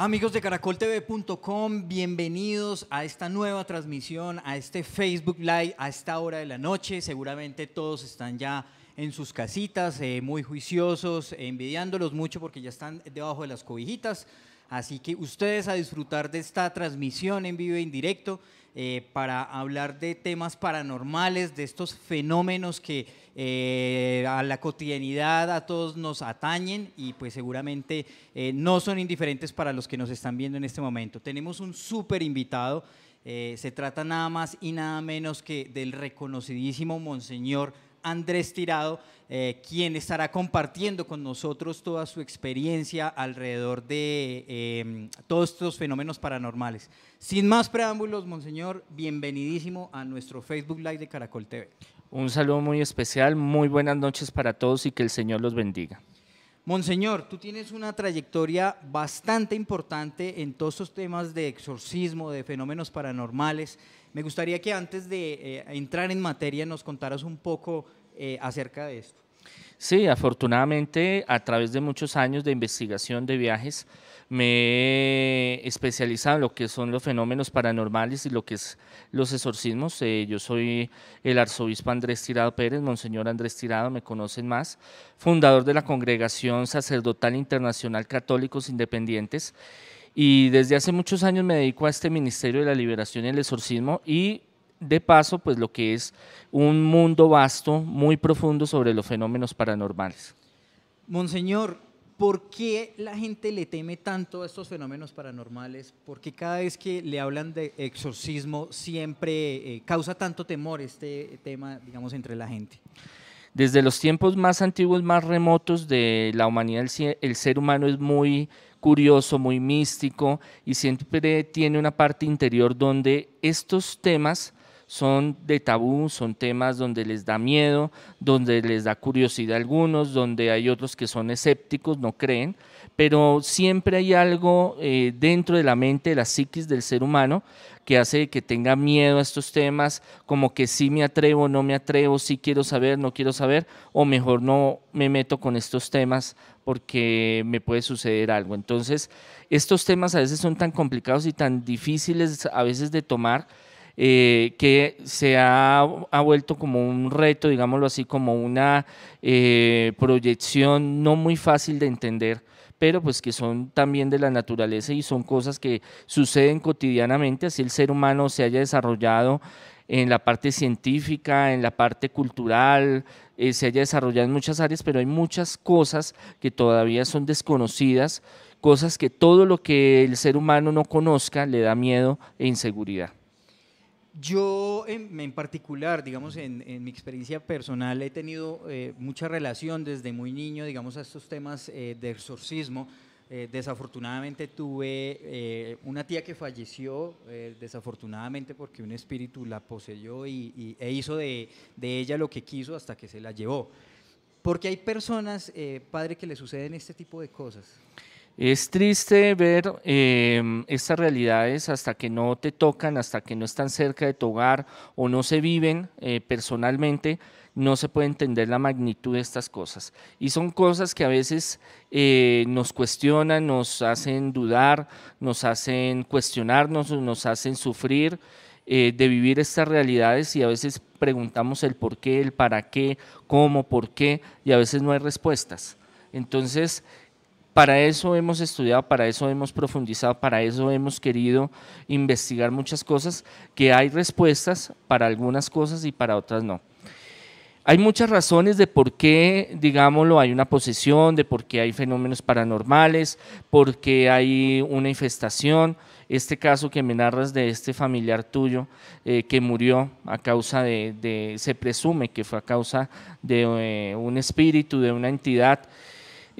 Amigos de caracoltv.com, bienvenidos a esta nueva transmisión, a este Facebook Live, a esta hora de la noche. Seguramente todos están ya en sus casitas, eh, muy juiciosos, envidiándolos mucho porque ya están debajo de las cobijitas. Así que ustedes a disfrutar de esta transmisión en vivo e indirecto eh, para hablar de temas paranormales, de estos fenómenos que eh, a la cotidianidad a todos nos atañen y pues seguramente eh, no son indiferentes para los que nos están viendo en este momento. Tenemos un súper invitado, se trata nada más y nada menos que del reconocidísimo Monseñor. Andrés Tirado, eh, quien estará compartiendo con nosotros toda su experiencia alrededor de em, todos estos fenómenos paranormales. Sin más preámbulos, Monseñor, bienvenidísimo a nuestro Facebook Live de Caracol TV. Un saludo muy especial, muy buenas noches para todos y que el Señor los bendiga. Monseñor, tú tienes una trayectoria bastante importante en todos estos temas de exorcismo, de fenómenos paranormales. Me gustaría que antes de eh, entrar en materia nos contaras un poco eh, acerca de esto. Sí, afortunadamente a través de muchos años de investigación de viajes me he especializado en lo que son los fenómenos paranormales y lo que es los exorcismos. Eh, yo soy el arzobispo Andrés Tirado Pérez, Monseñor Andrés Tirado, me conocen más, fundador de la Congregación Sacerdotal Internacional Católicos Independientes. Y desde hace muchos años me dedico a este Ministerio de la Liberación y el Exorcismo y de paso pues lo que es un mundo vasto, muy profundo sobre los fenómenos paranormales. Monseñor, ¿por qué la gente le teme tanto a estos fenómenos paranormales? ¿Por qué cada vez que le hablan de exorcismo siempre eh, causa tanto temor este tema, digamos, entre la gente? Desde los tiempos más antiguos, más remotos de la humanidad, el ser humano es muy curioso, muy místico y siempre tiene una parte interior donde estos temas son de tabú, son temas donde les da miedo, donde les da curiosidad a algunos, donde hay otros que son escépticos, no creen, pero siempre hay algo eh, dentro de la mente, de la psiquis del ser humano que hace que tenga miedo a estos temas, como que sí me atrevo, no me atrevo, sí quiero saber, no quiero saber, o mejor no me meto con estos temas porque me puede suceder algo. Entonces, estos temas a veces son tan complicados y tan difíciles a veces de tomar eh, que se ha, ha, vuelto como un reto, digámoslo así, como una eh, proyección no muy fácil de entender pero pues que son también de la naturaleza y son cosas que suceden cotidianamente, así el ser humano se haya desarrollado en la parte científica, en la parte cultural, eh, se haya desarrollado en muchas áreas, pero hay muchas cosas que todavía son desconocidas, cosas que todo lo que el ser humano no conozca le da miedo e inseguridad. Yo en, particular, digamos, en, mi experiencia personal he tenido eh, mucha relación desde muy niño, digamos, a estos temas eh, de exorcismo. Eh, desafortunadamente tuve una tía que falleció, desafortunadamente porque un espíritu la poseyó y, e hizo de, de, ella lo que quiso hasta que se la llevó. Porque hay personas, padre, que le suceden este tipo de cosas. Es triste ver eh, estas realidades hasta que no te tocan, hasta que no están cerca de tu hogar o no se viven eh, personalmente, no se puede entender la magnitud de estas cosas. Y son cosas que a veces eh, nos cuestionan, nos hacen dudar, nos hacen cuestionarnos, nos hacen sufrir de vivir estas realidades y a veces preguntamos el por qué, el para qué, cómo, por qué, y a veces no hay respuestas. Entonces, para eso hemos estudiado, para eso hemos profundizado, para eso hemos querido investigar muchas cosas, que hay respuestas para algunas cosas y para otras no. Hay muchas razones de por qué, digámoslo, hay una posesión, de por qué hay fenómenos paranormales, por qué hay una infestación. Este caso que me narras de este familiar tuyo eh, que murió a causa de, se presume que fue a causa de eh, un espíritu, de una entidad.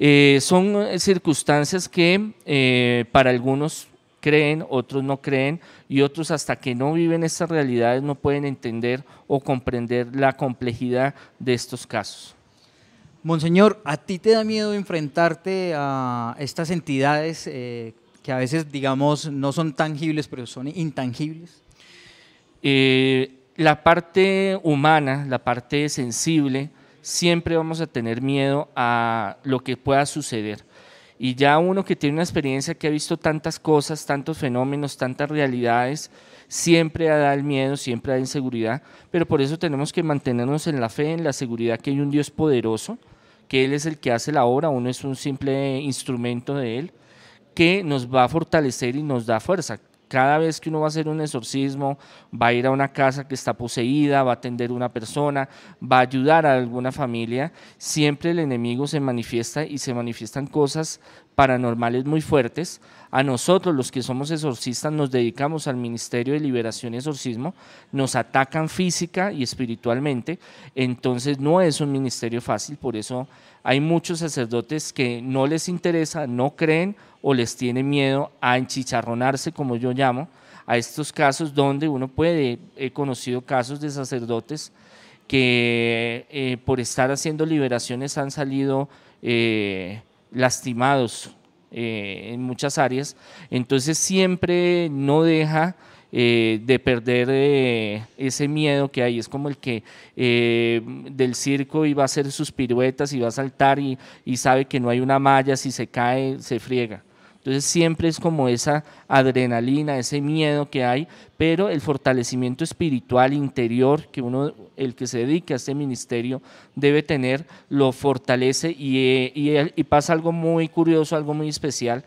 Eh, son eh, circunstancias que eh, para algunos creen, otros no creen y otros hasta que no viven estas realidades no pueden entender o comprender la complejidad de estos casos. Monseñor, ¿a ti te da miedo enfrentarte a estas entidades que a veces, digamos, no son tangibles, pero son intangibles? la parte humana, la parte sensible, siempre vamos a tener miedo a lo que pueda suceder. Y ya uno que tiene una experiencia que ha visto tantas cosas, tantos fenómenos, tantas realidades, siempre da el miedo, siempre da inseguridad, pero por eso tenemos que mantenernos en la fe, en la seguridad que hay un Dios poderoso, que Él es el que hace la obra, uno es un simple instrumento de Él, que nos va a fortalecer y nos da fuerza. Cada vez que uno va a hacer un exorcismo, va a ir a una casa que está poseída, va a atender una persona, va a ayudar a alguna familia, siempre el enemigo se manifiesta y se manifiestan cosas paranormales muy fuertes. A nosotros, los que somos exorcistas, nos dedicamos al Ministerio de Liberación y Exorcismo, nos atacan física y espiritualmente, entonces no es un ministerio fácil, por eso hay muchos sacerdotes que no les interesa, no creen o les tiene miedo a enchicharronarse, como yo llamo, a estos casos donde uno puede, he conocido casos de sacerdotes que eh, por estar haciendo liberaciones han salido eh, lastimados eh, en muchas áreas, entonces siempre no deja eh, de perder eh, ese miedo que hay. Es como el que eh, del circo iba a hacer sus piruetas y va a saltar y, sabe que no hay una malla, si se cae, se friega. Entonces siempre es como esa adrenalina, ese miedo que hay, pero el fortalecimiento espiritual interior que uno, el que se dedica a este ministerio, debe tener, lo fortalece y, y pasa algo muy curioso, algo muy especial.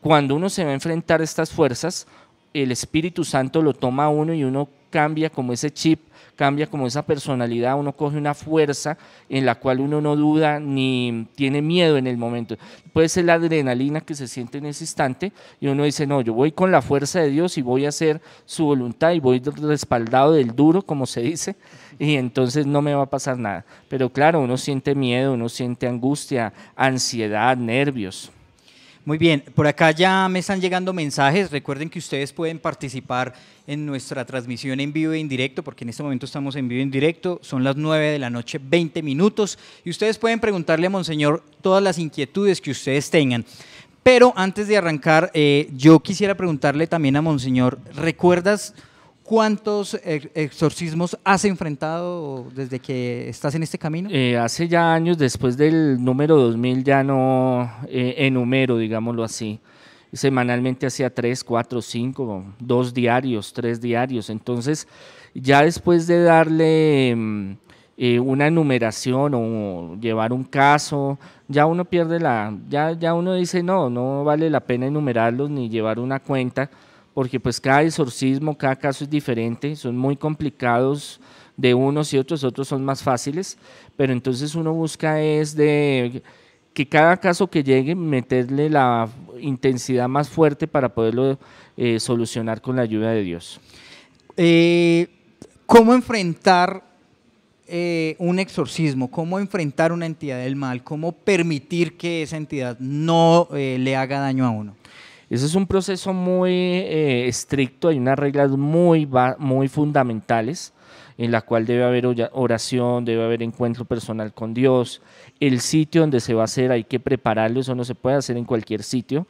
Cuando uno se va a enfrentar a estas fuerzas, el Espíritu Santo lo toma a uno y uno cambia como ese chip, cambia como esa personalidad, uno coge una fuerza en la cual uno no duda ni tiene miedo en el momento. Puede ser la adrenalina que se siente en ese instante y uno dice, no, yo voy con la fuerza de Dios y voy a hacer su voluntad y voy respaldado del duro, como se dice, y entonces no me va a pasar nada. Pero claro, uno siente miedo, uno siente angustia, ansiedad, nervios. Muy bien, por acá ya me están llegando mensajes. Recuerden que ustedes pueden participar en nuestra transmisión en vivo e en directo, porque en este momento estamos en vivo e en directo. Son las 9 de la noche, 20 minutos. Y ustedes pueden preguntarle a Monseñor todas las inquietudes que ustedes tengan. Pero antes de arrancar, eh, yo quisiera preguntarle también a Monseñor, ¿recuerdas? ¿Cuántos exorcismos has enfrentado desde que estás en este camino? Eh, hace ya años, después del número 2000, ya no eh, enumero, digámoslo así. Semanalmente hacía tres, cuatro, cinco, dos diarios, tres diarios. Entonces, ya después de darle mm, eh, una enumeración o llevar un caso, ya uno pierde la, ya, ya uno dice, no, no vale la pena enumerarlos ni llevar una cuenta porque pues cada exorcismo, cada caso es diferente, son muy complicados de unos y otros, otros son más fáciles, pero entonces uno busca es de que cada caso que llegue meterle la intensidad más fuerte para poderlo eh, solucionar con la ayuda de Dios. Eh, ¿Cómo enfrentar eh, un exorcismo? ¿Cómo enfrentar una entidad del mal? ¿Cómo permitir que esa entidad no le haga daño a uno? Eso es un proceso muy eh, estricto, hay unas reglas muy, muy fundamentales en la cual debe haber oración, debe haber encuentro personal con Dios, el sitio donde se va a hacer hay que prepararlo, eso no se puede hacer en cualquier sitio.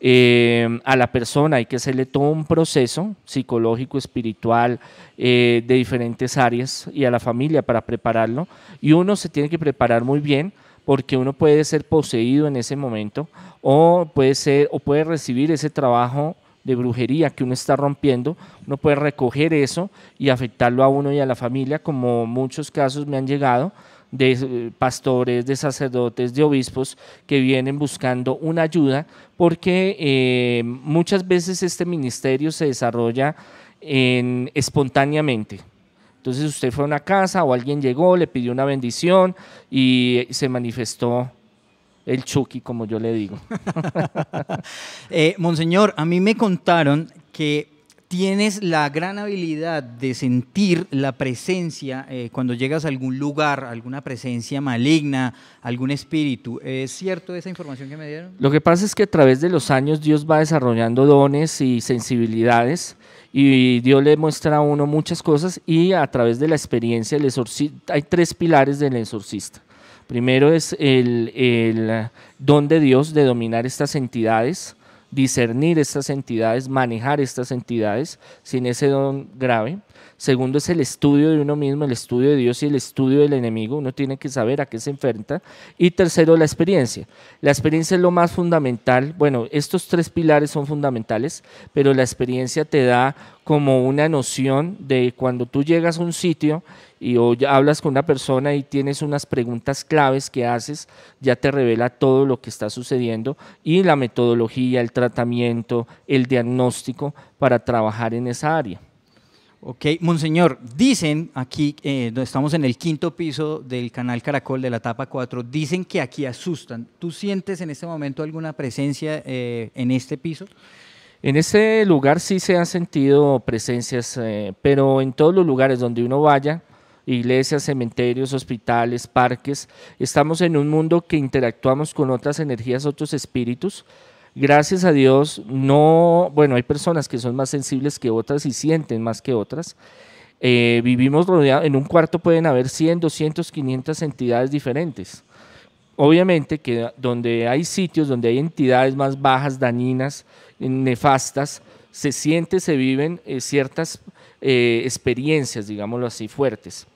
Eh, a la persona hay que hacerle todo un proceso psicológico, espiritual, eh, de diferentes áreas y a la familia para prepararlo. Y uno se tiene que preparar muy bien porque uno puede ser poseído en ese momento o puede ser o puede recibir ese trabajo de brujería que uno está rompiendo, uno puede recoger eso y afectarlo a uno y a la familia, como muchos casos me han llegado de eh, pastores, de sacerdotes, de obispos que vienen buscando una ayuda, porque eh, muchas veces este ministerio se desarrolla espontáneamente. Entonces usted fue a una casa o alguien llegó, le pidió una bendición y se manifestó el Chucky, como yo le digo. Eh, monseñor, a mí me contaron que tienes la gran habilidad de sentir la presencia eh, cuando llegas a algún lugar, alguna presencia maligna, algún espíritu. ¿Es cierto esa información que me dieron? Lo que pasa es que a través de los años Dios va desarrollando dones y sensibilidades y Dios le muestra a uno muchas cosas y a través de la experiencia del hay tres pilares del exorcista. Primero es el, el don de Dios de dominar estas entidades, discernir estas entidades, manejar estas entidades sin ese don grave. Segundo es el estudio de uno mismo, el estudio de Dios y el estudio del enemigo. Uno tiene que saber a qué se enfrenta. Y tercero, la experiencia. La experiencia es lo más fundamental. Bueno, estos tres pilares son fundamentales, pero la experiencia te da como una noción de cuando tú llegas a un sitio y o hablas con una persona y tienes unas preguntas claves que haces, ya te revela todo lo que está sucediendo y la metodología, el tratamiento, el diagnóstico para trabajar en esa área. Ok, Monseñor, dicen aquí, eh, estamos en el quinto piso del canal Caracol de la etapa 4, dicen que aquí asustan. ¿Tú sientes en este momento alguna presencia eh, en este piso? En ese lugar sí se han sentido presencias, eh, pero en todos los lugares donde uno vaya, iglesias, cementerios, hospitales, parques. Estamos en un mundo que interactuamos con otras energías, otros espíritus. Gracias a Dios, no, bueno, hay personas que son más sensibles que otras y sienten más que otras. Eh, vivimos rodeados, en un cuarto pueden haber 100, 200, 500 entidades diferentes. Obviamente que donde hay sitios, donde hay entidades más bajas, dañinas, nefastas, se siente, se viven eh, ciertas eh, experiencias, digámoslo así, fuertes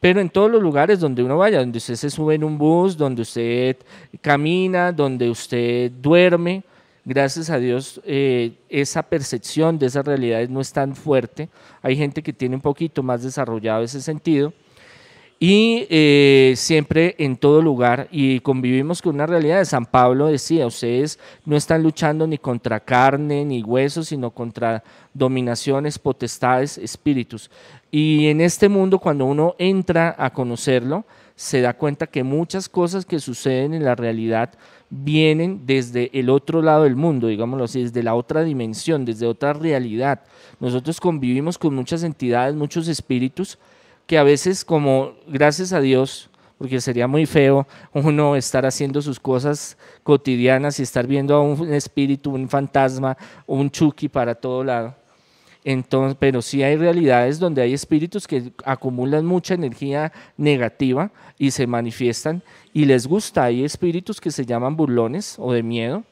pero en todos los lugares donde uno vaya, donde usted se sube en un bus, donde usted camina, donde usted duerme, gracias a Dios eh, esa percepción de esas realidades no es tan fuerte. Hay gente que tiene un poquito más desarrollado ese sentido. Y eh, siempre en todo lugar, y convivimos con una realidad. de San Pablo decía, ustedes no están luchando ni contra carne ni huesos, sino contra dominaciones, potestades, espíritus. Y en este mundo, cuando uno entra a conocerlo, se da cuenta que muchas cosas que suceden en la realidad vienen desde el otro lado del mundo, digámoslo así, desde la otra dimensión, desde otra realidad. Nosotros convivimos con muchas entidades, muchos espíritus, que a veces como, gracias a Dios, porque sería muy feo uno estar haciendo sus cosas cotidianas y estar viendo a un espíritu, un fantasma, un chucky para todo lado pero sí hay realidades donde hay espíritus que acumulan mucha energía negativa y se manifiestan y les gusta. Hay espíritus que se llaman burlones o de miedo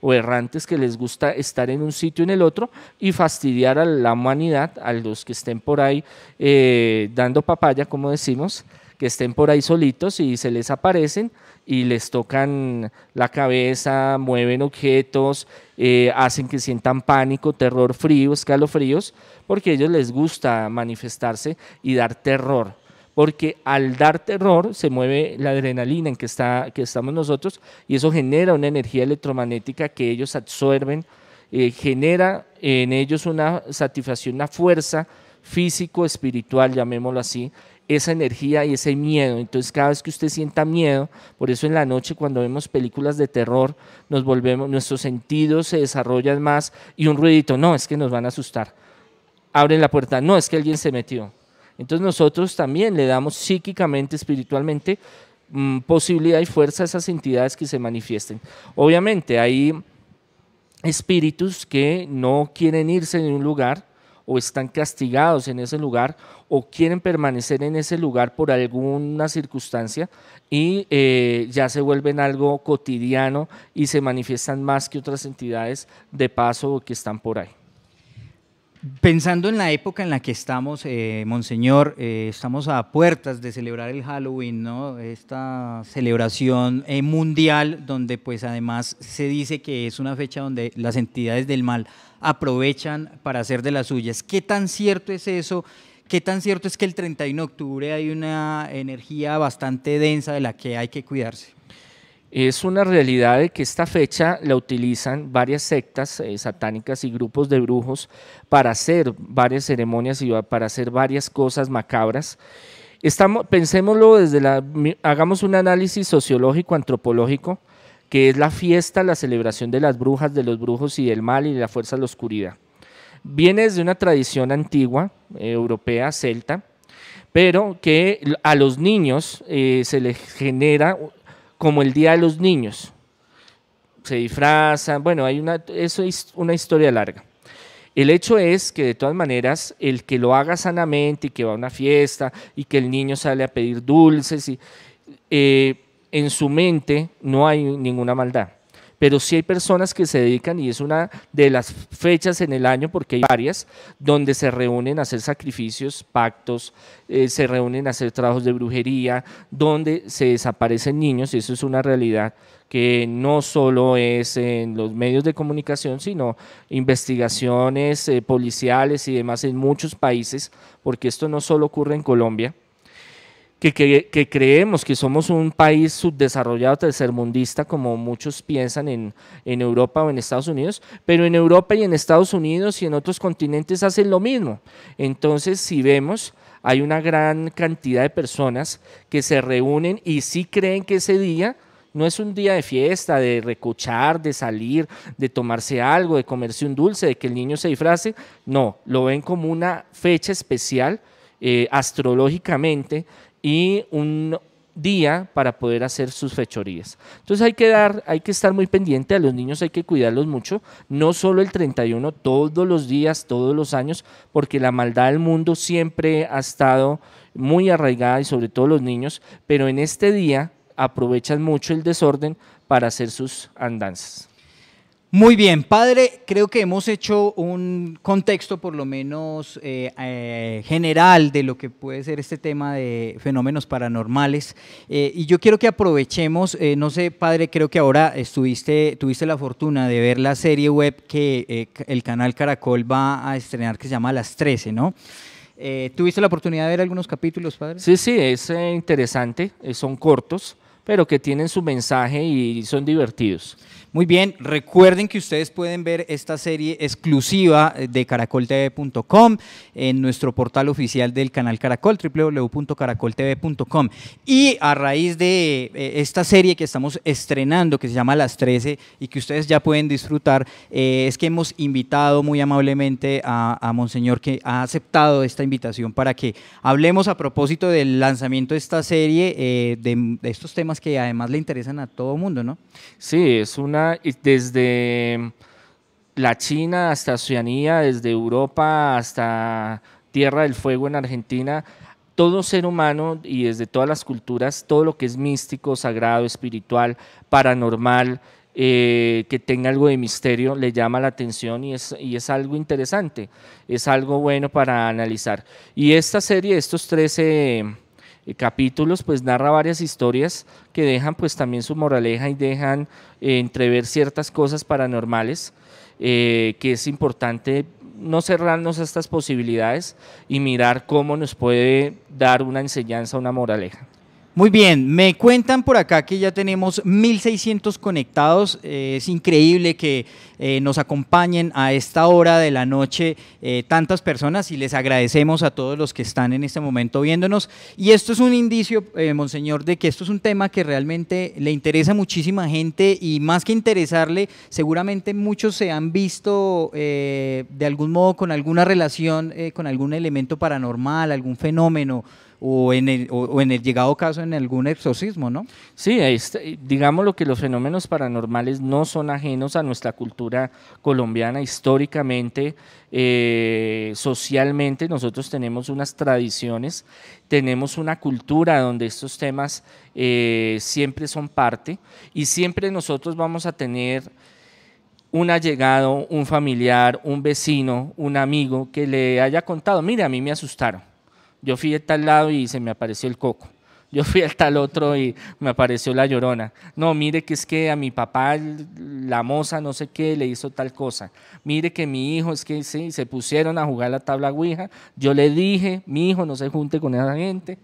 o errantes que les gusta estar en un sitio y en el otro y fastidiar a la humanidad, a los que estén por ahí eh, dando papaya, como decimos, que estén por ahí solitos y se les aparecen y les tocan la cabeza, mueven objetos, eh, hacen que sientan pánico, terror frío, escalofríos, porque a ellos les gusta manifestarse y dar terror. Porque al dar terror se mueve la adrenalina en que, está, que estamos nosotros y eso genera una energía electromagnética que ellos absorben, eh, genera en ellos una satisfacción, una fuerza físico-espiritual, llamémoslo así, esa energía y ese miedo. Entonces cada vez que usted sienta miedo, por eso en la noche cuando vemos películas de terror, nos volvemos, nuestros sentidos se desarrollan más y un ruidito, no, es que nos van a asustar. Abren la puerta, no, es que alguien se metió. Entonces nosotros también le damos psíquicamente, espiritualmente, mm, posibilidad y fuerza a esas entidades que se manifiesten. Obviamente hay espíritus que no quieren irse de un lugar, o están castigados en ese lugar o quieren permanecer en ese lugar por alguna circunstancia y eh, ya se vuelven algo cotidiano y se manifiestan más que otras entidades de paso que están por ahí. Pensando en la época en la que estamos, eh, Monseñor, eh, estamos a puertas de celebrar el Halloween, Esta celebración eh, mundial donde pues además se dice que es una fecha donde las entidades del mal aprovechan para hacer de las suyas. ¿Qué tan cierto es eso? ¿Qué tan cierto es que el 31 de octubre hay una energía bastante densa de la que hay que cuidarse? Es una realidad de que esta fecha la utilizan varias sectas eh, satánicas y grupos de brujos para hacer varias ceremonias y para hacer varias cosas macabras. pensémoslo desde la, hagamos un análisis sociológico, antropológico, que es la fiesta, la celebración de las brujas, de los brujos y del mal y de la fuerza de la oscuridad. Viene desde una tradición antigua, eh, europea, celta, pero que a los niños eh, se les genera como el Día de los Niños. Se disfrazan, bueno, hay una, eso es una historia larga. El hecho es que de todas maneras el que lo haga sanamente y que va a una fiesta y que el niño sale a pedir dulces, y, eh, en su mente no hay ninguna maldad pero sí hay personas que se dedican, y es una de las fechas en el año, porque hay varias, donde se reúnen a hacer sacrificios, pactos, eh, se reúnen a hacer trabajos de brujería, donde se desaparecen niños, y eso es una realidad que no solo es en los medios de comunicación, sino investigaciones eh, policiales y demás en muchos países, porque esto no solo ocurre en Colombia, que, creemos que somos un país subdesarrollado tercermundista, como muchos piensan en, en, Europa o en Estados Unidos, pero en Europa y en Estados Unidos y en otros continentes hacen lo mismo. Entonces, si vemos, hay una gran cantidad de personas que se reúnen y sí creen que ese día no es un día de fiesta, de recochar, de salir, de tomarse algo, de comerse un dulce, de que el niño se disfrace. No, lo ven como una fecha especial eh, astrológicamente y un día para poder hacer sus fechorías. Entonces hay que dar, hay que estar muy pendiente a los niños, hay que cuidarlos mucho, no solo el 31, todos los días, todos los años, porque la maldad del mundo siempre ha estado muy arraigada y sobre todo los niños, pero en este día aprovechan mucho el desorden para hacer sus andanzas. Muy bien, padre, creo que hemos hecho un contexto por lo menos eh, eh, general de lo que puede ser este tema de fenómenos paranormales. Eh, y yo quiero que aprovechemos, no sé, padre, creo que ahora estuviste, tuviste la fortuna de ver la serie web que el canal Caracol va a estrenar que se llama Las 13, ¿no? ¿Tuviste la oportunidad de ver algunos capítulos, padre? Sí, sí, es interesante, son cortos, pero que tienen su mensaje y son divertidos. Muy bien, recuerden que ustedes pueden ver esta serie exclusiva eh, de caracoltv.com en nuestro portal oficial del canal Caracol, www.caracoltv.com. Y a raíz de eh, esta serie que estamos estrenando, que se llama Las 13 y que ustedes ya pueden disfrutar, eh, es que hemos invitado muy amablemente a, Monseñor que ha aceptado esta invitación para que hablemos a propósito del lanzamiento de esta serie, de, de estos temas que además le interesan a todo mundo, ¿no? Sí, es una desde la China hasta Oceanía, desde Europa hasta Tierra del Fuego en Argentina, todo ser humano y desde todas las culturas, todo lo que es místico, sagrado, espiritual, paranormal, eh, que tenga algo de misterio, le llama la atención y es, y es algo interesante, es algo bueno para analizar. Y esta serie, estos 13 eh, capítulos, pues narra varias historias que dejan pues también su moraleja y dejan eh, entrever ciertas cosas paranormales, eh, que es importante no cerrarnos a estas posibilidades y mirar cómo nos puede dar una enseñanza, una moraleja. Muy bien, me cuentan por acá que ya tenemos 1.600 conectados. Eh, es increíble que eh, nos acompañen a esta hora de la noche eh, tantas personas y les agradecemos a todos los que están en este momento viéndonos. Y esto es un indicio, Monseñor, de que esto es un tema que realmente le interesa muchísima gente y más que interesarle, seguramente muchos se han visto de algún modo con alguna relación, con algún elemento paranormal, algún fenómeno o en el, llegado caso en algún exorcismo, ¿no? Sí, digamos lo que los fenómenos paranormales no son ajenos a nuestra cultura colombiana históricamente, eh, socialmente, nosotros tenemos unas tradiciones, tenemos una cultura donde estos temas eh, siempre son parte y siempre nosotros vamos a tener un allegado, un familiar, un vecino, un amigo que le haya contado, mire, a mí me asustaron yo fui de tal lado y se me apareció el coco. Yo fui al tal otro y me apareció la llorona. No, mire que es que a mi papá la moza no sé qué le hizo tal cosa. Mire que mi hijo es que sí, se pusieron a jugar la tabla Ouija. Yo le dije, mi hijo no se junte con esa gente.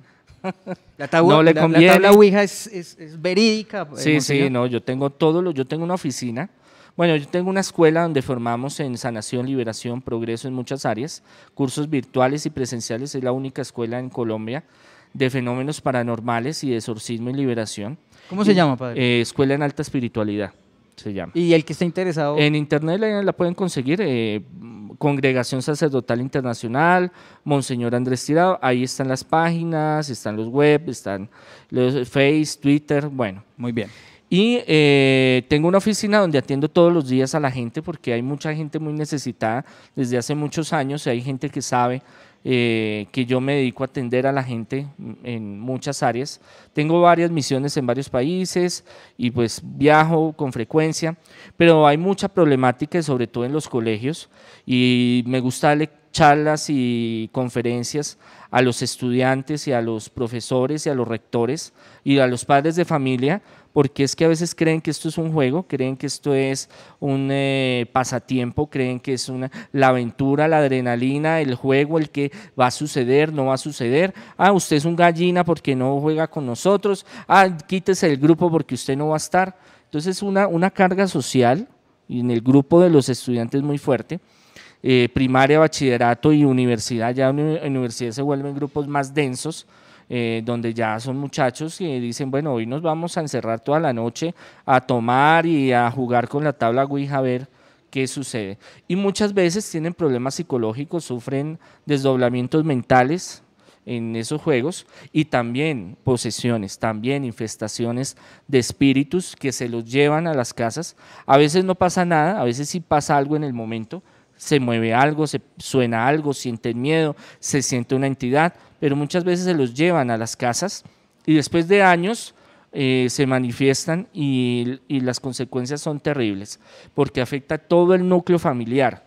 La, tabla, no le la tabla Ouija es, es verídica. Sí, sí, no, yo tengo todo lo, yo tengo una oficina bueno, yo tengo una escuela donde formamos en sanación, liberación, progreso en muchas áreas, cursos virtuales y presenciales, es la única escuela en Colombia de fenómenos paranormales y de exorcismo y liberación. ¿Cómo se llama, padre? Eh, escuela en Alta Espiritualidad se llama. ¿Y el que está interesado? En internet la, pueden conseguir, eh, Congregación Sacerdotal Internacional, Monseñor Andrés Tirado, ahí están las páginas, están los web, están los Face, Twitter, bueno. Muy bien. Y eh, tengo una oficina donde atiendo todos los días a la gente porque hay mucha gente muy necesitada desde hace muchos años y hay gente que sabe eh, que yo me dedico a atender a la gente en muchas áreas. Tengo varias misiones en varios países y pues viajo con frecuencia, pero hay mucha problemática, sobre todo en los colegios, y me gusta darle charlas y conferencias a los estudiantes y a los profesores y a los rectores y a los padres de familia porque es que a veces creen que esto es un juego, creen que esto es un eh, pasatiempo, creen que es una, la aventura, la adrenalina, el juego, el que va a suceder, no va a suceder. Ah, usted es un gallina porque no juega con nosotros. Ah, quítese el grupo porque usted no va a estar. Entonces, una, una carga social y en el grupo de los estudiantes muy fuerte. Eh, primaria, bachillerato y universidad, ya en universidad se vuelven grupos más densos, eh, donde ya son muchachos que dicen, bueno, hoy nos vamos a encerrar toda la noche a tomar y a jugar con la tabla Ouija a ver qué sucede. Y muchas veces tienen problemas psicológicos, sufren desdoblamientos mentales, en esos juegos y también posesiones, también infestaciones de espíritus que se los llevan a las casas. A veces no pasa nada, a veces sí pasa algo en el momento, se mueve algo, se suena algo, sienten miedo, se siente una entidad, pero muchas veces se los llevan a las casas y después de años eh, se manifiestan y, las consecuencias son terribles, porque afecta todo el núcleo familiar.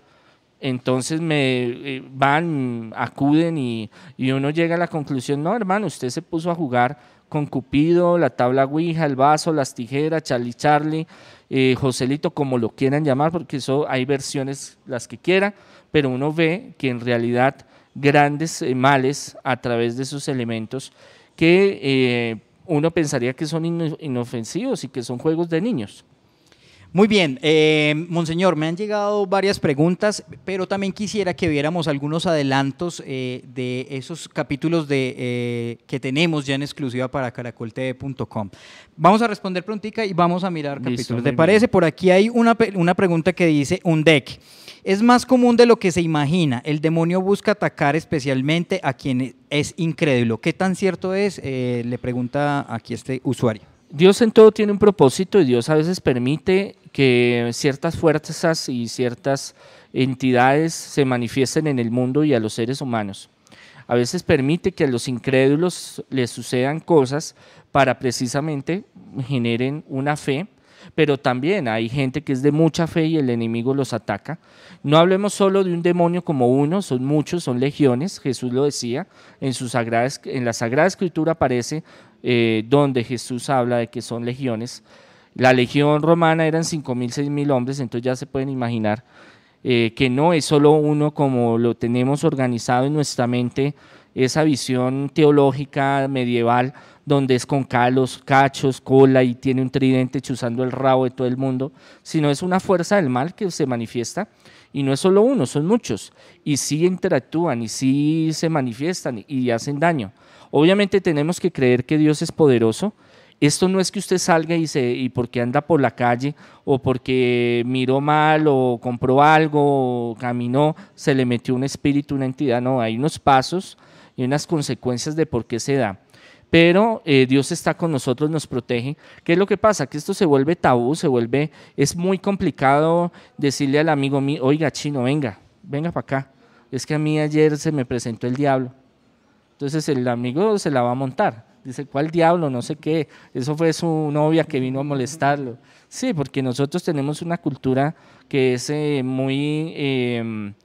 Entonces me eh, van, acuden y, uno llega a la conclusión, no hermano, usted se puso a jugar con Cupido, la tabla Ouija, el vaso, las tijeras, Charlie Charlie, eh, Joselito, como lo quieran llamar, porque eso hay versiones las que quieran, pero uno ve que en realidad grandes eh, males a través de esos elementos que eh, uno pensaría que son inofensivos y que son juegos de niños. Muy bien, eh, Monseñor, me han llegado varias preguntas, pero también quisiera que viéramos algunos adelantos eh, de esos capítulos de, eh, que tenemos ya en exclusiva para caracoltv.com. Vamos a responder prontica y vamos a mirar capítulos. ¿Te parece? Por aquí hay una, una pregunta que dice un deck. Es más común de lo que se imagina. El demonio busca atacar especialmente a quien es incrédulo. ¿Qué tan cierto es? le pregunta aquí este usuario. Dios en todo tiene un propósito y Dios a veces permite que ciertas fuerzas y ciertas entidades se manifiesten en el mundo y a los seres humanos. A veces permite que a los incrédulos les sucedan cosas para precisamente generen una fe, pero también hay gente que es de mucha fe y el enemigo los ataca. No hablemos solo de un demonio como uno, son muchos, son legiones, Jesús lo decía, en, en la Sagrada Escritura aparece eh, donde Jesús habla de que son legiones. La legión romana eran 5.000, 6.000 hombres, entonces ya se pueden imaginar eh, que no es solo uno como lo tenemos organizado en nuestra mente, esa visión teológica medieval donde es con calos, cachos, cola y tiene un tridente chuzando el rabo de todo el mundo, sino es una fuerza del mal que se manifiesta y no es solo uno, son muchos y sí interactúan y sí se manifiestan y hacen daño. Obviamente tenemos que creer que Dios es poderoso. Esto no es que usted salga y, se, y porque anda por la calle o porque miró mal o compró algo o caminó, se le metió un espíritu, una entidad. No, hay unos pasos y unas consecuencias de por qué se da pero eh, Dios está con nosotros, nos protege. ¿Qué es lo que pasa? Que esto se vuelve tabú, se vuelve, es muy complicado decirle al amigo mío, oiga chino, venga, venga para acá. Es que a mí ayer se me presentó el diablo. Entonces el amigo se la va a montar. Dice, ¿cuál diablo? No sé qué. Eso fue su novia que vino a molestarlo. Sí, porque nosotros tenemos una cultura que es eh, muy em,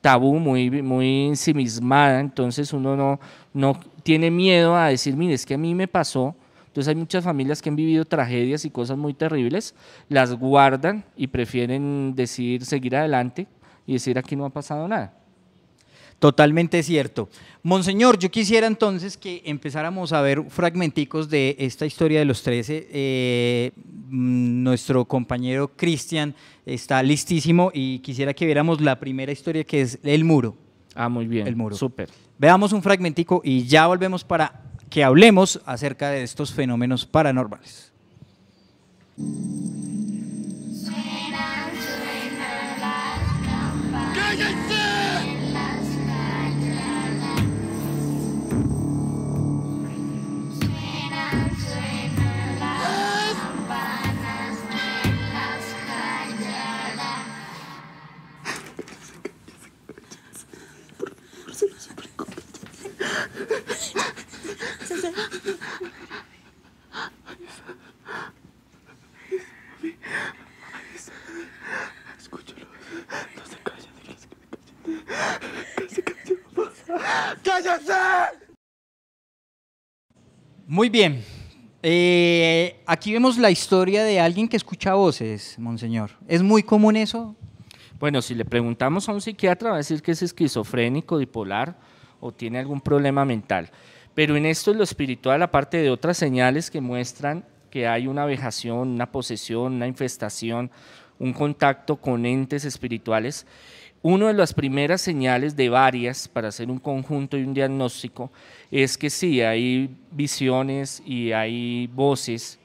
tabú, muy, muy ensimismada. Entonces uno no, no tiene miedo a decir, mire, es que a mí me pasó. Entonces hay muchas familias que han vivido tragedias y cosas muy terribles, las guardan y prefieren decir seguir adelante y decir aquí no ha pasado nada. Totalmente cierto. Monseñor, yo quisiera entonces que empezáramos a ver fragmenticos de esta historia de los 13. Eh, mm, nuestro compañero Cristian está listísimo y quisiera que viéramos la primera historia que es el muro. Ah, muy bien. El muro. Súper. Veamos un fragmentico y ya volvemos para que hablemos acerca de estos fenómenos paranormales. Muy bien. Eh, aquí vemos la historia de alguien que escucha voces, monseñor. ¿Es muy común eso? Bueno, si le preguntamos a un psiquiatra, va a decir que es esquizofrénico, bipolar o tiene algún problema mental. Pero en esto es lo espiritual, aparte de otras señales que muestran que hay una vejación, una posesión, una infestación, un contacto con entes espirituales, uno de las primeras señales de varias para hacer un conjunto y un diagnóstico es que sí, hay visiones y hay voces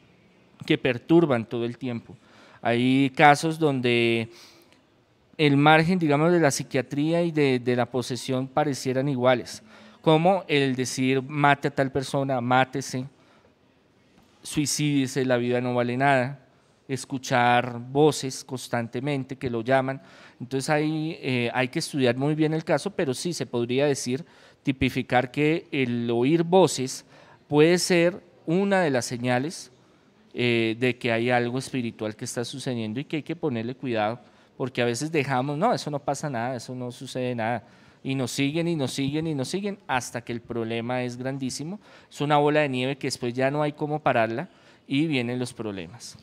que perturban todo el tiempo. Hay casos donde el margen, digamos, de la psiquiatría y de la posesión parecieran iguales como el decir mate a tal persona, mátese, suicídese, la vida no vale nada, escuchar voces constantemente que lo llaman. Entonces ahí eh, hay que estudiar muy bien el caso, pero sí se podría decir, tipificar que el oír voces puede ser una de las señales eh, de que hay algo espiritual que está sucediendo y que hay que ponerle cuidado, porque a veces dejamos, no, eso no pasa nada, eso no sucede nada y nos siguen y nos siguen y nos siguen hasta que el problema es grandísimo. Es una bola de nieve que después ya no hay cómo pararla y vienen los problemas.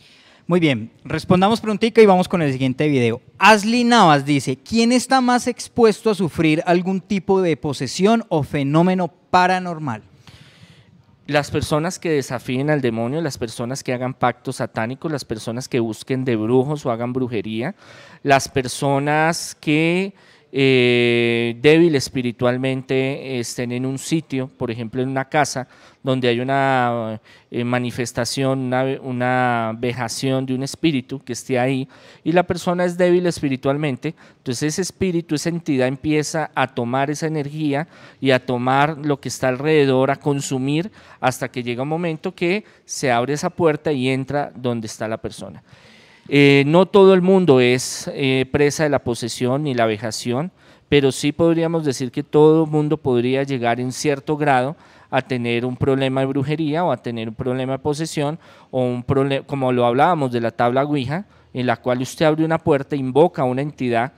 Muy bien, respondamos preguntita y vamos con el siguiente video. Asli Navas dice, ¿quién está más expuesto a sufrir algún tipo de posesión o fenómeno paranormal? Las personas que desafíen al demonio, las personas que hagan pactos satánicos, las personas que busquen de brujos o hagan brujería, las personas que eh, débil espiritualmente estén en un sitio, por ejemplo en una casa, donde hay una eh, manifestación, una, vejación de un espíritu que esté ahí, y la persona es débil espiritualmente, entonces ese espíritu, esa entidad empieza a tomar esa energía y a tomar lo que está alrededor, a consumir, hasta que llega un momento que se abre esa puerta y entra donde está la persona. Eh, no todo el mundo es eh, presa de la posesión ni la vejación, pero sí podríamos decir que todo el mundo podría llegar en cierto grado a tener un problema de brujería o a tener un problema de posesión o un como lo hablábamos de la tabla Ouija, en la cual usted abre una puerta, invoca a una entidad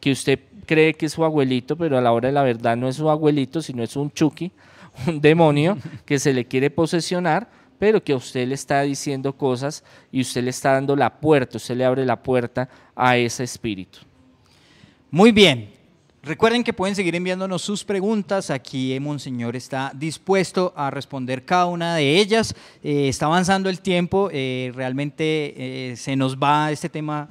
que usted cree que es su abuelito, pero a la hora de la verdad no es su abuelito, sino es un chuki, un demonio que se le quiere posesionar pero que a usted le está diciendo cosas y usted le está dando la puerta, usted le abre la puerta a ese espíritu. Muy bien, Recuerden que pueden seguir enviándonos sus preguntas. Aquí Monseñor está dispuesto a responder cada una de ellas. Eh, está avanzando el tiempo. Eh, realmente eh, se nos va este tema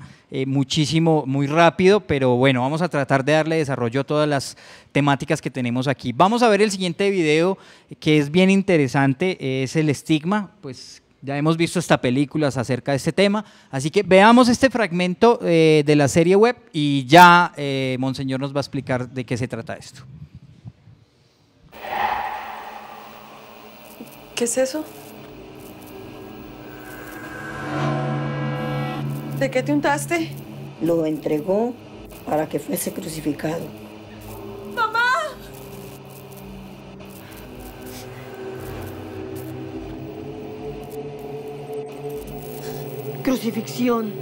muchísimo, muy rápido, pero bueno, vamos a tratar de darle desarrollo a todas las temáticas que tenemos aquí. Vamos a ver el siguiente video que es bien interesante. es el estigma, pues ya hemos visto hasta películas acerca de este tema, así que veamos este fragmento eh, de la serie web y ya eh, Monseñor nos va a explicar de qué se trata esto. ¿Qué es eso? ¿De qué te untaste? Lo entregó para que fuese crucificado. crucifixión.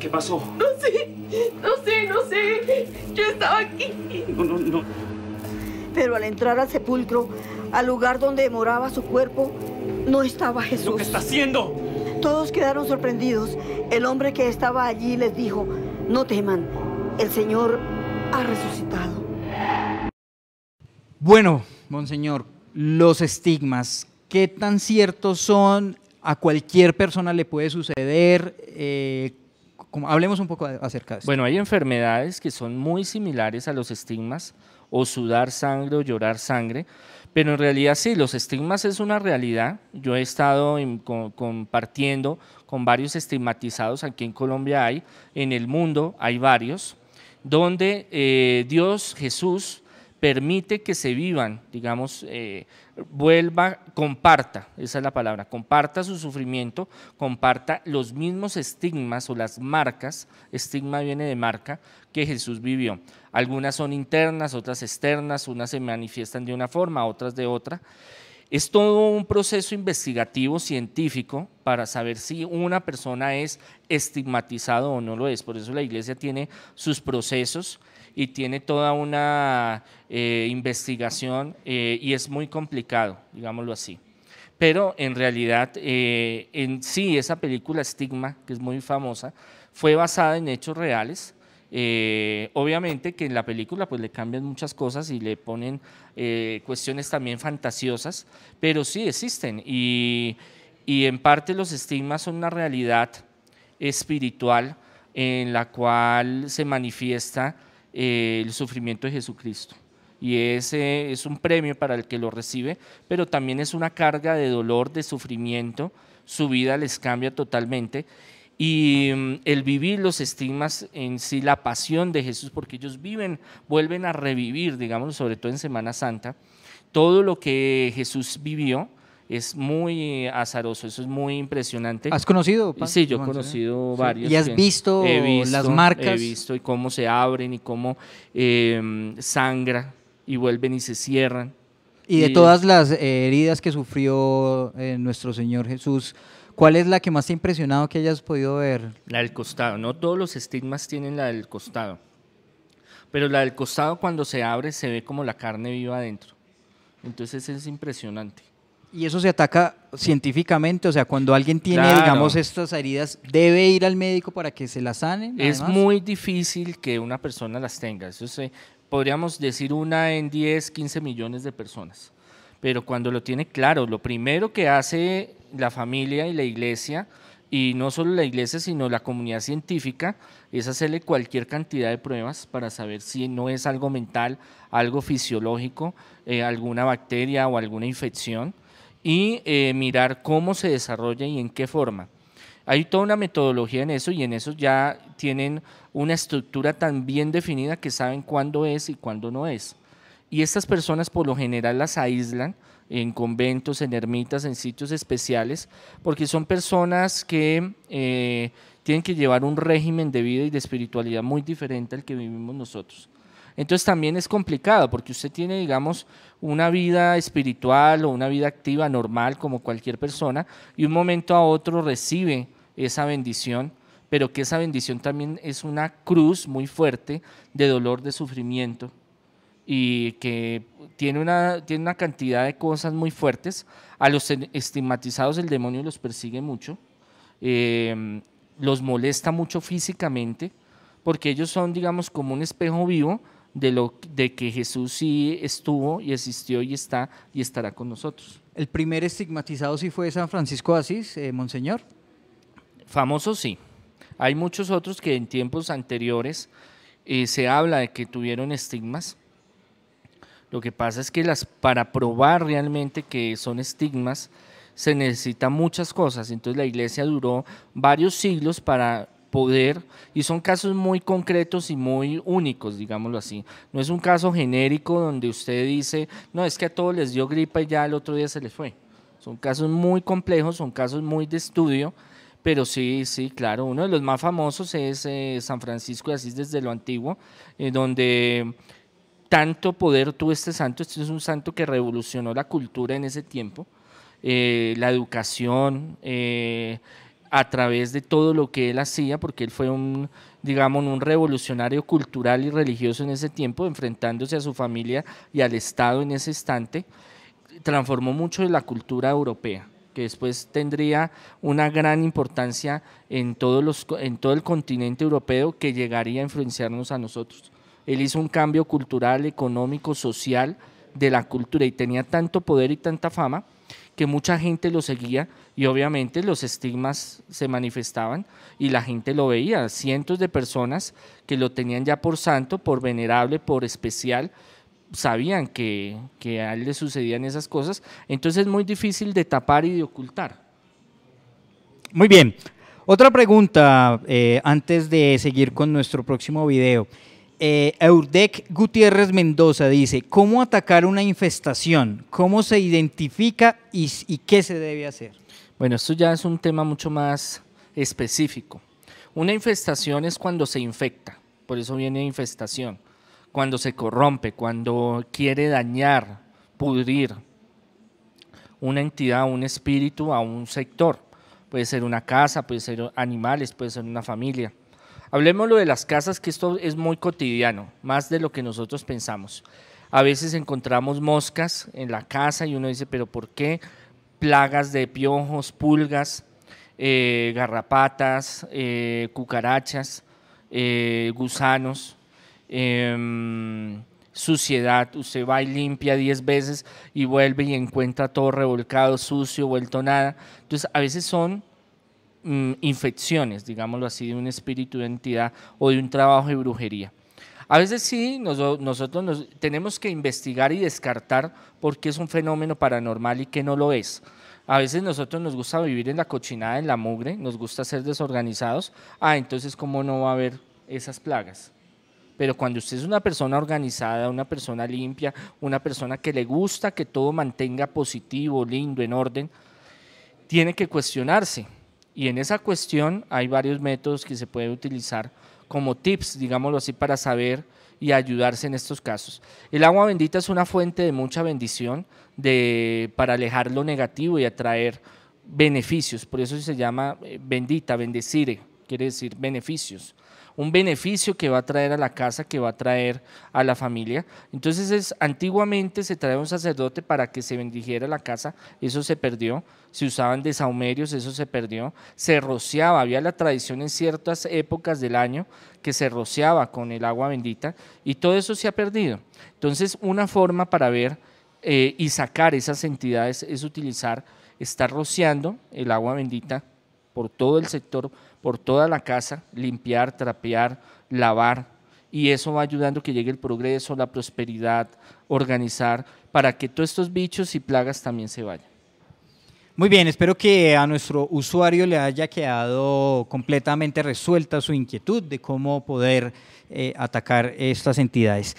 ¿Qué pasó? No sé, no sé, no sé. Yo estaba aquí. No, no, no. Pero al entrar al sepulcro, al lugar donde moraba su cuerpo, no estaba Jesús. ¿Lo que está haciendo? Todos quedaron sorprendidos. El hombre que estaba allí les dijo, no teman, el Señor ha resucitado. Bueno, monseñor, los estigmas qué tan ciertos son, a cualquier persona le puede suceder. Eh, hablemos un poco acerca de eso. Bueno, hay enfermedades que son muy similares a los estigmas, o sudar sangre o llorar sangre, pero en realidad sí, los estigmas es una realidad. Yo he estado compartiendo con varios estigmatizados, aquí en Colombia hay, en el mundo hay varios, donde eh, Dios, Jesús, permite que se vivan, digamos, eh, vuelva, comparta, esa es la palabra, comparta su sufrimiento, comparta los mismos estigmas o las marcas, estigma viene de marca, que Jesús vivió. Algunas son internas, otras externas, unas se manifiestan de una forma, otras de otra. Es todo un proceso investigativo científico para saber si una persona es estigmatizado o no lo es. Por eso la iglesia tiene sus procesos y tiene toda una eh, investigación eh, y es muy complicado, digámoslo así. Pero en realidad, eh, en sí, esa película Estigma, que es muy famosa, fue basada en hechos reales. obviamente que en la película pues le cambian muchas cosas y le ponen cuestiones también fantasiosas, pero sí existen y, y en parte los estigmas son una realidad espiritual en la cual se manifiesta eh, el sufrimiento de Jesucristo. Y ese es un premio para el que lo recibe, pero también es una carga de dolor, de sufrimiento. Su vida les cambia totalmente. Y mm, el vivir los estigmas en sí, la pasión de Jesús, porque ellos viven, vuelven a revivir, digamos, sobre todo en Semana Santa, todo lo que Jesús vivió, es muy azaroso, eso es muy impresionante. ¿Has conocido? Sí, yo he conocido varios. ¿Y has visto, las marcas? He visto y cómo se abren y cómo em, sangra y vuelven y se cierran. Y de todas las eh, heridas que sufrió eh, nuestro Señor Jesús, ¿cuál es la que más te ha impresionado que hayas podido ver? La del costado, no todos los estigmas tienen la del costado, pero la del costado cuando se abre se ve como la carne viva adentro. Entonces es impresionante. Y eso se ataca científicamente, o sea, cuando alguien tiene, digamos, estas heridas, debe ir al médico para que se las sanen. Es muy difícil que una persona las tenga. Eso podríamos decir una en 10, 15 millones de personas. Pero cuando lo tiene claro, lo primero que hace la familia y la iglesia, y no solo la iglesia, sino la comunidad científica, es hacerle cualquier cantidad de pruebas para saber si no es algo mental, algo fisiológico, eh, alguna bacteria o alguna infección y eh, mirar cómo se desarrolla y en qué forma. Hay toda una metodología en eso y en eso ya tienen una estructura tan bien definida que saben cuándo es y cuándo no es. Y estas personas por lo general las aíslan en conventos, en ermitas, en sitios especiales, porque son personas que eh, tienen que llevar un régimen de vida y de espiritualidad muy diferente al que vivimos nosotros. Entonces también es complicado porque usted tiene, digamos, una vida espiritual o una vida activa normal como cualquier persona y un momento a otro recibe esa bendición, pero que esa bendición también es una cruz muy fuerte de dolor, de sufrimiento y que tiene una, tiene una cantidad de cosas muy fuertes. A los estigmatizados el demonio los persigue mucho, em, los molesta mucho físicamente, porque ellos son, digamos, como un espejo vivo de, lo, de que Jesús sí estuvo y existió y está y estará con nosotros. ¿El primer estigmatizado sí fue San Francisco de Asís, eh, Monseñor? Famoso sí. Hay muchos otros que en tiempos anteriores eh, se habla de que tuvieron estigmas. Lo que pasa es que las, para probar realmente que son estigmas se necesitan muchas cosas. Entonces la iglesia duró varios siglos para poder y son casos muy concretos y muy únicos, digámoslo así. No es un caso genérico donde usted dice, no, es que a todos les dio gripa y ya el otro día se les fue. Son casos muy complejos, son casos muy de estudio, pero sí, sí, claro, uno de los más famosos es eh, San Francisco de Asís desde lo antiguo, eh, donde tanto poder tuvo este santo, este es un santo que revolucionó la cultura en ese tiempo, eh, la educación, a través de todo lo que él hacía, porque él fue un, digamos, un revolucionario cultural y religioso en ese tiempo, enfrentándose a su familia y al Estado en ese instante, transformó mucho de la cultura europea que después tendría una gran importancia en, en todo el continente europeo que llegaría a influenciarnos a nosotros. Él hizo un cambio cultural, económico, social de la cultura y tenía tanto poder y tanta fama que mucha gente lo seguía y obviamente los estigmas se manifestaban y la gente lo veía, cientos de personas que lo tenían ya por santo, por venerable, por especial, sabían que, a él le sucedían esas cosas, entonces es muy difícil de tapar y de ocultar. Muy bien, otra pregunta eh, antes de seguir con nuestro próximo video. Eh, Eurdec Gutiérrez Mendoza dice, ¿cómo atacar una infestación? ¿Cómo se identifica y qué se debe hacer? Bueno, esto ya es un tema mucho más específico. Una infestación es cuando se infecta, por eso viene infestación, cuando se corrompe, cuando quiere dañar, pudrir una entidad, un espíritu a un sector. Puede ser una casa, puede ser animales, puede ser una familia. Hablemos de las casas, que esto es muy cotidiano, más de lo que nosotros pensamos. A veces encontramos moscas en la casa y uno dice, pero ¿por qué? plagas de piojos, pulgas, eh, garrapatas, eh, cucarachas, eh, gusanos, em, suciedad. Usted va y limpia diez veces y vuelve y encuentra todo revolcado, sucio, vuelto nada. Entonces, a veces son mm, infecciones, digámoslo así, de un espíritu de entidad o de un trabajo de brujería. A veces sí, nosotros tenemos que investigar y descartar por qué es un fenómeno paranormal y qué no lo es. A veces nosotros nos gusta vivir en la cochinada, en la mugre, nos gusta ser desorganizados. Ah, entonces, ¿cómo no va a haber esas plagas? Pero cuando usted es una persona organizada, una persona limpia, una persona que le gusta que todo mantenga positivo, lindo, en orden, tiene que cuestionarse. Y en esa cuestión hay varios métodos que se puede utilizar como tips, digámoslo así, para saber y ayudarse en estos casos. El agua bendita es una fuente de mucha bendición de, para alejar lo negativo y atraer beneficios, por eso se llama eh, bendita, bendecire, quiere decir beneficios un beneficio que va a traer a la casa, que va a traer a la familia. Entonces, es, antiguamente se traía un sacerdote para que se bendijera la casa, eso se perdió. Se usaban desaumerios, eso se perdió. Se rociaba, había la tradición en ciertas épocas del año que se rociaba con el agua bendita y todo eso se ha perdido. Entonces, una forma para ver eh, y sacar esas entidades es utilizar, estar rociando el agua bendita por todo el sector por toda la casa, limpiar, trapear, lavar, y eso va ayudando que llegue el progreso, la prosperidad, organizar, para que todos estos bichos y plagas también se vayan. Muy bien, espero que a nuestro usuario le haya quedado completamente resuelta su inquietud de cómo poder eh, atacar estas entidades.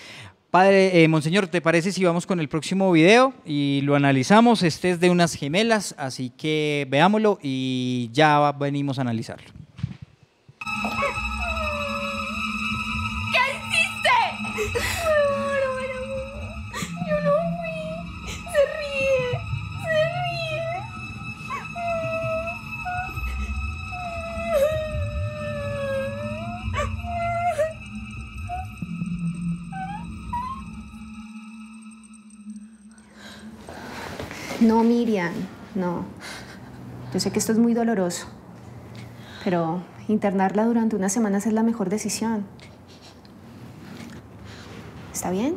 Padre, eh, Monseñor, ¿te parece si vamos con el próximo video y lo analizamos? Este es de unas gemelas, así que veámoslo y ya venimos a analizarlo. ¿Qué hiciste? amor Yo no fui. Se ríe. Se ríe. No, Miriam, no. Yo sé que esto es muy doloroso, pero internarla durante unas semanas es la mejor decisión. ¿Está bien?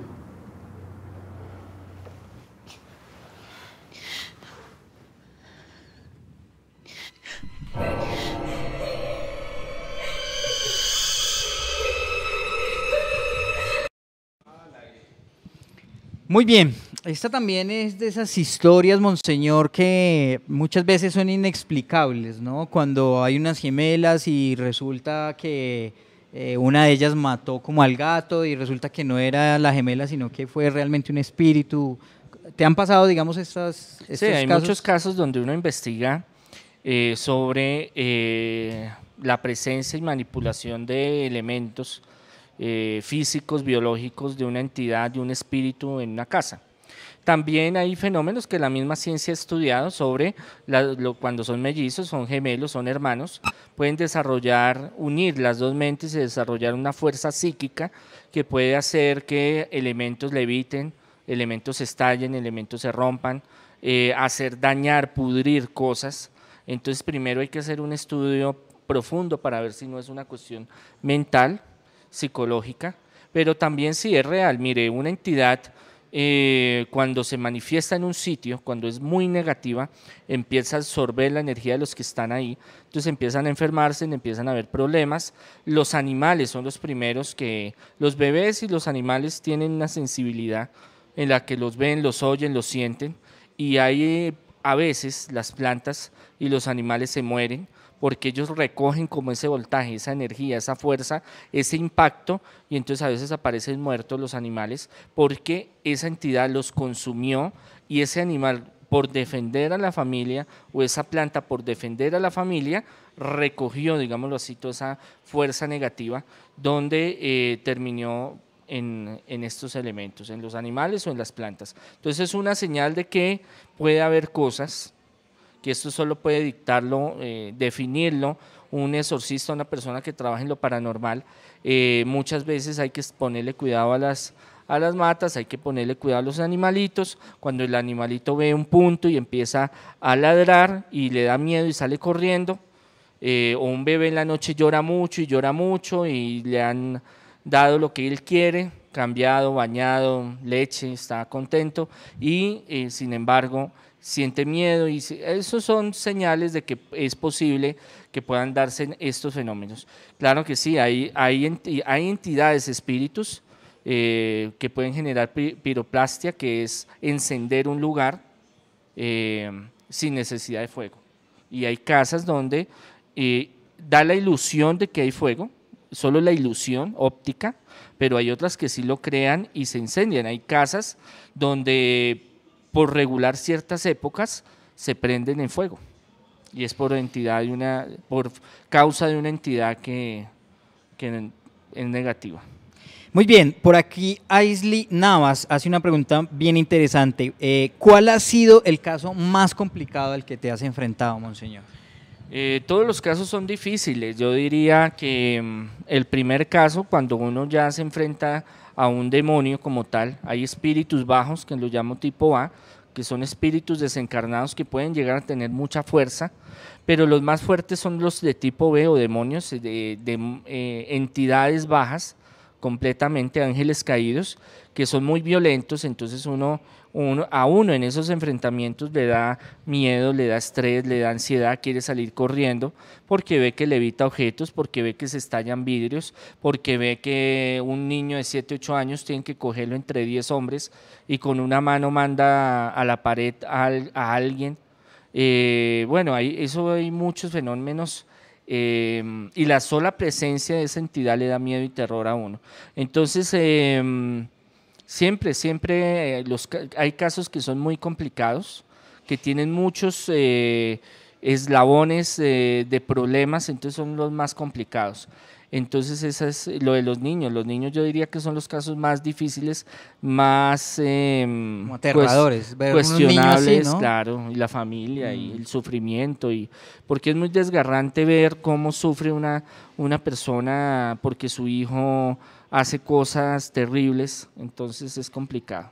Muy bien, esta también es de esas historias, Monseñor, que muchas veces son inexplicables, ¿no? Cuando hay unas gemelas y resulta que eh, una de ellas mató como al gato y resulta que no era la gemela, sino que fue realmente un espíritu. ¿Te han pasado, digamos, estas Sí, hay muchos casos donde uno investiga eh, sobre eh, la presencia y manipulación de elementos físicos, biológicos de una entidad, de un espíritu en una casa. También hay fenómenos que la misma ciencia ha estudiado sobre cuando son mellizos, son gemelos, son hermanos, pueden desarrollar, unir las dos mentes y desarrollar una fuerza psíquica que puede hacer que elementos leviten, elementos estallen, elementos se rompan, eh, hacer dañar, pudrir cosas. Entonces primero hay que hacer un estudio profundo para ver si no es una cuestión mental, psicológica, pero también si es real. Mire, una entidad eh, cuando se manifiesta en un sitio, cuando es muy negativa, empieza a absorber la energía de los que están ahí. Entonces empiezan a enfermarse, empiezan a haber problemas. Los animales son los primeros que... Los bebés y los animales tienen una sensibilidad en la que los ven, los oyen, los sienten. Y hay eh, a veces las plantas y los animales se mueren porque ellos recogen como ese voltaje, esa energía, esa fuerza, ese impacto, y entonces a veces aparecen muertos los animales porque esa entidad los consumió y ese animal por defender a la familia o esa planta por defender a la familia recogió, digámoslo así, toda esa fuerza negativa donde eh, terminó en, en, estos elementos, en los animales o en las plantas. Entonces es una señal de que puede haber cosas que esto solo puede dictarlo, eh, definirlo un exorcista, una persona que trabaja en lo paranormal. Eh, muchas veces hay que ponerle cuidado a las, a las matas, hay que ponerle cuidado a los animalitos. Cuando el animalito ve un punto y empieza a ladrar y le da miedo y sale corriendo, eh, o un bebé en la noche llora mucho y llora mucho y le han dado lo que él quiere, cambiado, bañado, leche, está contento y sin embargo siente miedo y esos son señales de que es posible que puedan darse estos fenómenos. Claro que sí, hay, hay, hay entidades, espíritus eh, que pueden generar piroplastia, que es encender un lugar eh, sin necesidad de fuego. Y hay casas donde eh, da la ilusión de que hay fuego, solo la ilusión óptica, pero hay otras que sí lo crean y se incendian. Hay casas donde por regular ciertas épocas, se prenden en fuego. Y es por, entidad de una, por causa de una entidad que, que es negativa. Muy bien, por aquí Aisley Navas hace una pregunta bien interesante. Eh, ¿Cuál ha sido el caso más complicado al que te has enfrentado, Monseñor? Eh, todos los casos son difíciles. Yo diría que mm, el primer caso, cuando uno ya se enfrenta a un demonio como tal. Hay espíritus bajos, que los llamo tipo A, que son espíritus desencarnados que pueden llegar a tener mucha fuerza, pero los más fuertes son los de tipo B o demonios, eh, de, eh, entidades bajas completamente, ángeles caídos, que son muy violentos, entonces uno a uno en esos enfrentamientos le da miedo, le da estrés, le da ansiedad, quiere salir corriendo porque ve que le evita objetos, porque ve que se estallan vidrios, porque ve que un niño de 7, 8 años tiene que cogerlo entre 10 hombres y con una mano manda a la pared a, alguien. Eh, bueno, hay, eso hay muchos fenómenos. Eh, y la sola presencia de esa entidad le da miedo y terror a uno. Entonces, em, Siempre, siempre eh, los, hay casos que son muy complicados, que tienen muchos eh, eslabones eh, de problemas, entonces son los más complicados. Entonces, eso es lo de los niños. Los niños yo diría que son los casos más difíciles, más eh, cuestionables, claro, y la familia y mm. el sufrimiento. y Porque es muy desgarrante ver cómo sufre una, una persona porque su hijo hace cosas terribles, entonces es complicado.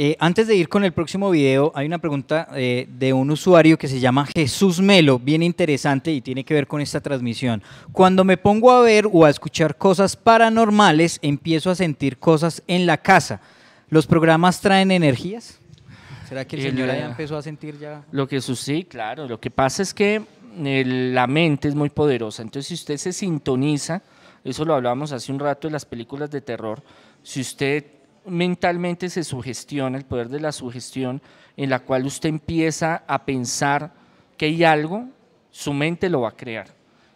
Eh, antes de ir con el próximo video, hay una pregunta eh, de un usuario que se llama Jesús Melo, bien interesante y tiene que ver con esta transmisión. Cuando me pongo a ver o a escuchar cosas paranormales, empiezo a sentir cosas en la casa. ¿Los programas traen energías? ¿Será que el señor ya eh, empezó a sentir ya? Lo que sí, claro, lo que pasa es que la mente es muy poderosa, entonces si usted se sintoniza eso lo hablábamos hace un rato de las películas de terror, si usted mentalmente se sugestiona, el poder de la sugestión, en la cual usted empieza a pensar que hay algo, su mente lo va a crear.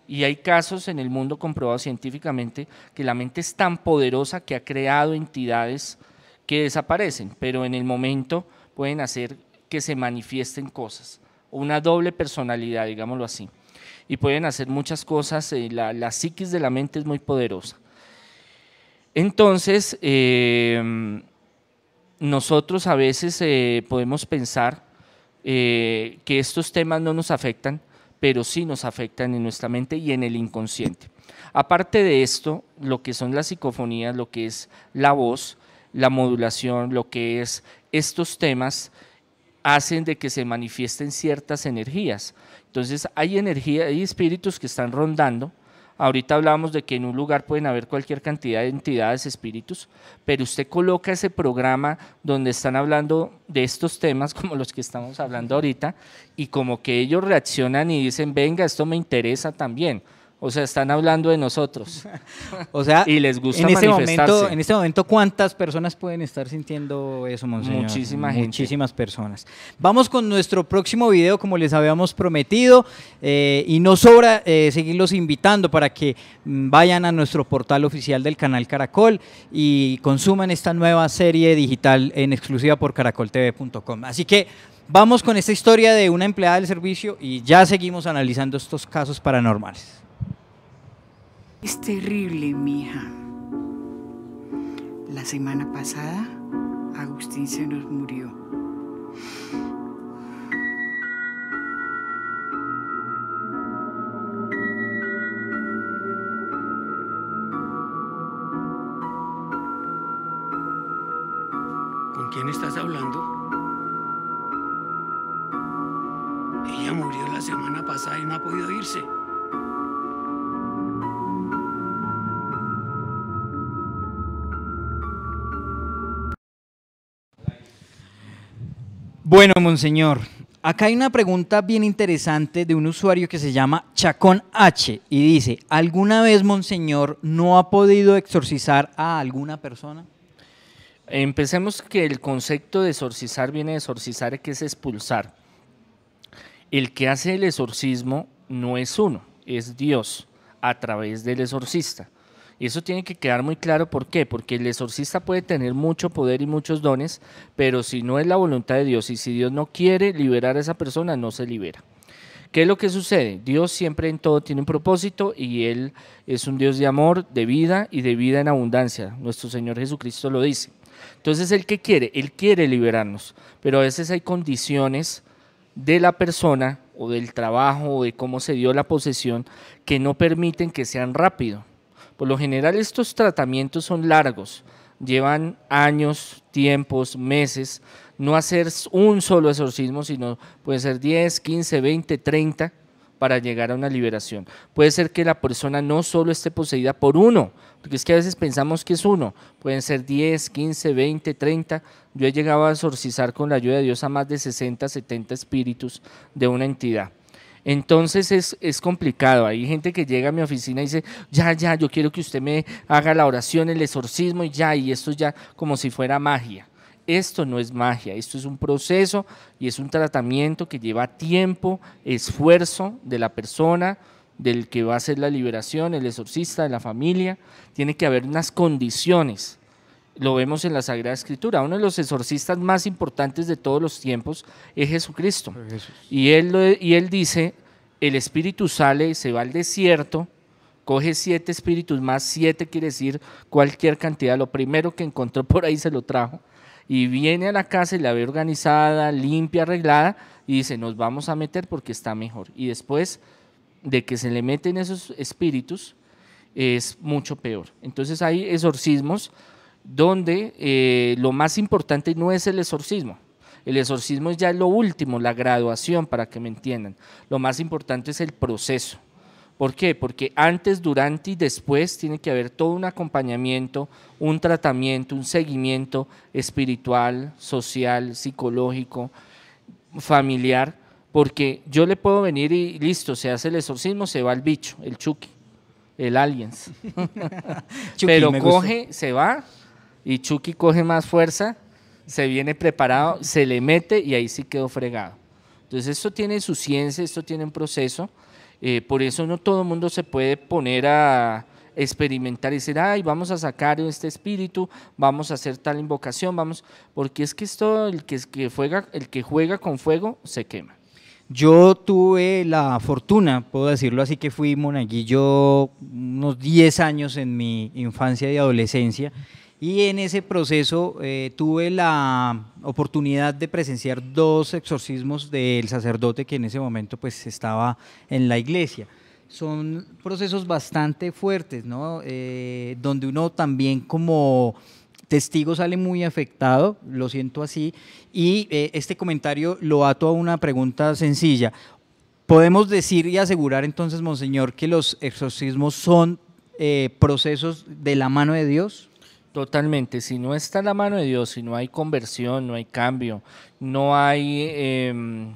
Y hay casos en el mundo comprobados científicamente que la mente es tan poderosa que ha creado entidades que desaparecen, pero en el momento pueden hacer que se manifiesten cosas. Una doble personalidad, digámoslo así y pueden hacer muchas cosas. Eh, la, la psiquis de la mente es muy poderosa. Entonces, em, nosotros a veces eh, podemos pensar eh, que estos temas no nos afectan, pero sí nos afectan en nuestra mente y en el inconsciente. Aparte de esto, lo que son las psicofonías, lo que es la voz, la modulación, lo que es estos temas, hacen de que se manifiesten ciertas energías. Entonces hay energía, hay espíritus que están rondando. Ahorita hablamos de que en un lugar pueden haber cualquier cantidad de entidades, espíritus, pero usted coloca ese programa donde están hablando de estos temas como los que estamos hablando ahorita y como que ellos reaccionan y dicen, venga, esto me interesa también. O sea, están hablando de nosotros. o sea, y les gusta en este en este momento, ¿cuántas personas pueden estar sintiendo eso, monseñor? Muchísimas Muchísimas personas. Vamos con nuestro próximo video, como les habíamos prometido, eh, y no sobra eh, seguirlos invitando para que mm, vayan a nuestro portal oficial del canal Caracol y consuman esta nueva serie digital en exclusiva por caracoltv.com. Así que vamos con esta historia de una empleada del servicio y ya seguimos analizando estos casos paranormales. Es terrible, mija. La semana pasada, Agustín se nos murió. ¿Con quién estás hablando? Ella murió la semana pasada y no ha podido irse. Bueno, monseñor, acá hay una pregunta bien interesante de un usuario que se llama Chacón H y dice, ¿alguna vez, monseñor, no ha podido exorcizar a alguna persona? Empecemos que el concepto de exorcizar viene de exorcizar, que es expulsar. El que hace el exorcismo no es uno, es Dios a través del exorcista. Y eso tiene que quedar muy claro por qué, porque el exorcista puede tener mucho poder y muchos dones, pero si no es la voluntad de Dios y si Dios no quiere liberar a esa persona, no se libera. ¿Qué es lo que sucede? Dios siempre en todo tiene un propósito y Él es un Dios de amor, de vida y de vida en abundancia. Nuestro Señor Jesucristo lo dice. Entonces, ¿Él qué quiere? Él quiere liberarnos, pero a veces hay condiciones de la persona o del trabajo o de cómo se dio la posesión que no permiten que sean rápidos. Por lo general estos tratamientos son largos, llevan años, tiempos, meses. No hacer un solo exorcismo, sino puede ser 10, 15, 20, 30 para llegar a una liberación. Puede ser que la persona no solo esté poseída por uno, porque es que a veces pensamos que es uno, pueden ser 10, 15, 20, 30. Yo he llegado a exorcizar con la ayuda de Dios a más de 60, 70 espíritus de una entidad. Entonces es, complicado. Hay gente que llega a mi oficina y dice, ya, ya, yo quiero que usted me haga la oración, el exorcismo y ya, y esto ya como si fuera magia. Esto no es magia, esto es un proceso y es un tratamiento que lleva tiempo, esfuerzo de la persona, del que va a hacer la liberación, el exorcista, de la familia. Tiene que haber unas condiciones lo vemos en la Sagrada Escritura. Uno de los exorcistas más importantes de todos los tiempos es Jesucristo. Y, él y él dice, el espíritu sale, se va al desierto, coge siete espíritus más, siete quiere decir cualquier cantidad. Lo primero que encontró por ahí se lo trajo y viene a la casa y la ve organizada, limpia, arreglada, y dice, nos vamos a meter porque está mejor. Y después de que se le meten esos espíritus, es mucho peor. Entonces hay exorcismos donde eh, lo más importante no es el exorcismo. El exorcismo es ya lo último, la graduación, para que me entiendan. Lo más importante es el proceso. ¿Por qué? Porque antes, durante y después tiene que haber todo un acompañamiento, un tratamiento, un seguimiento espiritual, social, psicológico, familiar, porque yo le puedo venir y listo, se hace el exorcismo, se va el bicho, el Chucky, el aliens. Pero coge, se va, y Chucky coge más fuerza, se viene preparado, se le mete y ahí sí quedó fregado. Entonces esto tiene su ciencia, esto tiene un proceso. Eh, por eso no todo el mundo se puede poner a experimentar y decir, ay, vamos a sacar este espíritu, vamos a hacer tal invocación, vamos, porque es que esto, el que, juega, el que juega con fuego se quema. Yo tuve la fortuna, puedo decirlo así, que fui monaguillo unos 10 años en mi infancia y adolescencia y en ese proceso eh, tuve la oportunidad de presenciar dos exorcismos del sacerdote que en ese momento pues estaba en la iglesia. Son procesos bastante fuertes, eh, donde uno también como testigo sale muy afectado, lo siento así, y eh, este comentario lo ato a una pregunta sencilla. ¿Podemos decir y asegurar entonces, Monseñor, que los exorcismos son procesos de la mano de Dios? Totalmente, si no está la mano de Dios, si no hay conversión, no hay cambio, no hay em,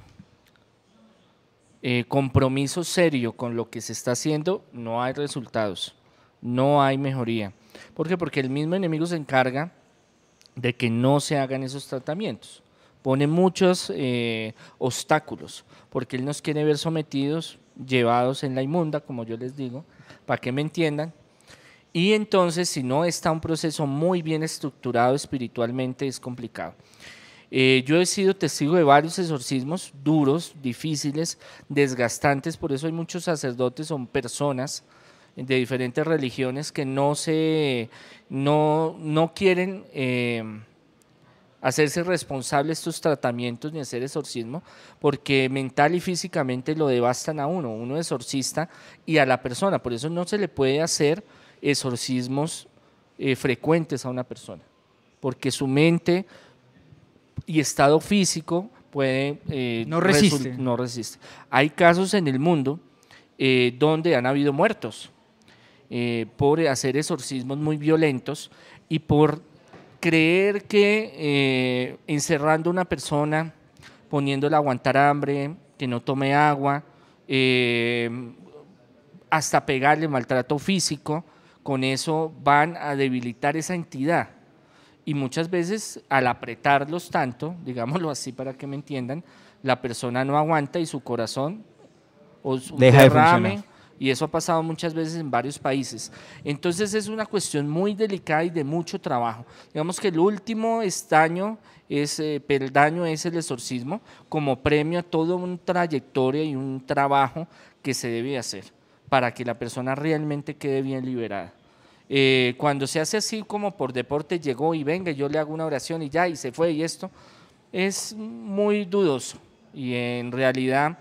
eh, compromiso serio con lo que se está haciendo, no hay resultados, no hay mejoría. ¿Por qué? Porque el mismo enemigo se encarga de que no se hagan esos tratamientos. Pone muchos eh, obstáculos, porque él nos quiere ver sometidos, llevados en la inmunda, como yo les digo, para que me entiendan, y entonces, si no está un proceso muy bien estructurado espiritualmente, es complicado. Eh, yo he sido testigo de varios exorcismos duros, difíciles, desgastantes, por eso hay muchos sacerdotes, son personas de diferentes religiones que no se, no, quieren eh, hacerse responsables de estos tratamientos ni hacer exorcismo, porque mental y físicamente lo devastan a uno, uno exorcista y a la persona, por eso no se le puede hacer exorcismos eh, frecuentes a una persona, porque su mente y estado físico puede... Eh, no resiste. No resiste. Hay casos en el mundo eh, donde han habido muertos por hacer exorcismos muy violentos y por creer que encerrando a una persona, poniéndola a aguantar hambre, que no tome agua, hasta pegarle maltrato físico, con eso van a debilitar esa entidad. Y muchas veces al apretarlos tanto, digámoslo así para que me entiendan, la persona no aguanta y su corazón o su Deja derrame, y eso ha pasado muchas veces en varios países. Entonces es una cuestión muy delicada y de mucho trabajo. Digamos que el último estaño, ese eh, peldaño es el exorcismo, como premio a toda una trayectoria y un trabajo que se debe hacer para que la persona realmente quede bien liberada. Eh, cuando se hace así como por deporte, llegó y venga, yo le hago una oración y ya, y se fue y esto, es muy dudoso. Y en realidad,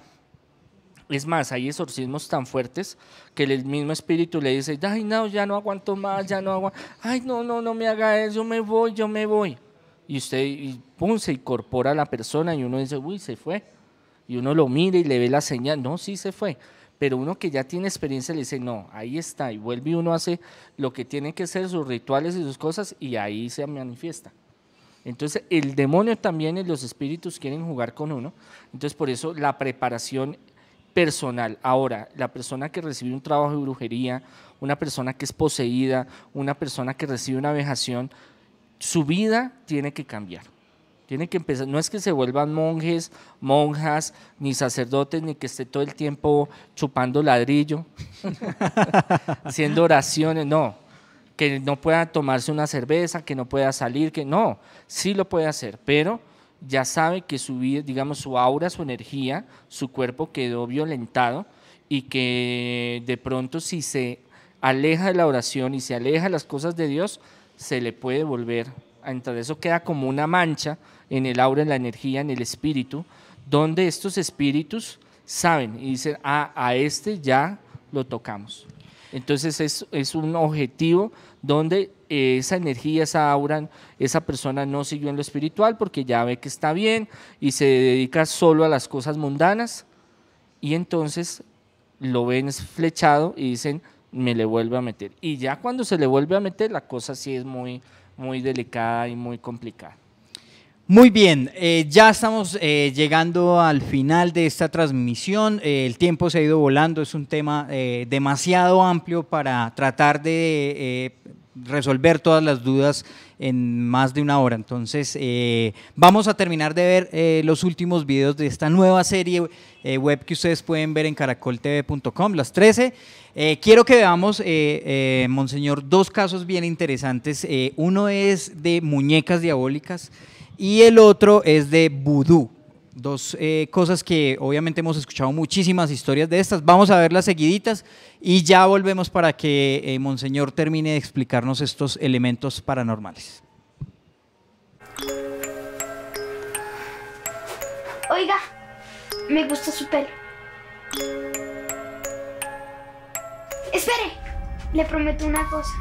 es más, hay exorcismos tan fuertes que el mismo espíritu le dice, ay, no, ya no aguanto más, ya no aguanto, ay, no, no, no me haga eso, yo me voy, yo me voy. Y usted, pum, se incorpora a la persona y uno dice, uy, se fue. Y uno lo mira y le ve la señal, no, sí se fue pero uno que ya tiene experiencia le dice, no, ahí está, y vuelve y uno hace lo que tiene que ser, sus rituales y sus cosas, y ahí se manifiesta. Entonces, el demonio también y los espíritus quieren jugar con uno, entonces por eso la preparación personal. Ahora, la persona que recibe un trabajo de brujería, una persona que es poseída, una persona que recibe una vejación, su vida tiene que cambiar tiene que empezar, no es que se vuelvan monjes, monjas, ni sacerdotes, ni que esté todo el tiempo chupando ladrillo, haciendo oraciones, no. Que no pueda tomarse una cerveza, que no pueda salir, que no, sí lo puede hacer, pero ya sabe que su vida, digamos, su aura, su energía, su cuerpo quedó violentado y que de pronto si se aleja de la oración y se aleja de las cosas de Dios, se le puede volver entonces Eso queda como una mancha en el aura, en la energía, en el espíritu, donde estos espíritus saben y dicen, ah, a este ya lo tocamos. Entonces es, es un objetivo donde esa energía, esa aura, esa persona no siguió en lo espiritual porque ya ve que está bien y se dedica solo a las cosas mundanas y entonces lo ven flechado y dicen, me le vuelve a meter. Y ya cuando se le vuelve a meter, la cosa sí es muy, muy delicada y muy complicada. Muy bien, eh, ya estamos eh, llegando al final de esta transmisión. Eh, el tiempo se ha ido volando, es un tema demasiado amplio para tratar de resolver todas las dudas en más de una hora. Entonces, vamos a terminar de ver los últimos videos de esta nueva serie web que ustedes pueden ver en caracoltv.com, las 13. quiero que veamos, Monseñor, dos casos bien interesantes. uno es de muñecas diabólicas y el otro es de vudú. Dos eh, cosas que obviamente hemos escuchado muchísimas historias de estas. Vamos a verlas seguiditas y ya volvemos para que eh, Monseñor termine de explicarnos estos elementos paranormales. Oiga, me gusta su pelo. Espere, le prometo una cosa.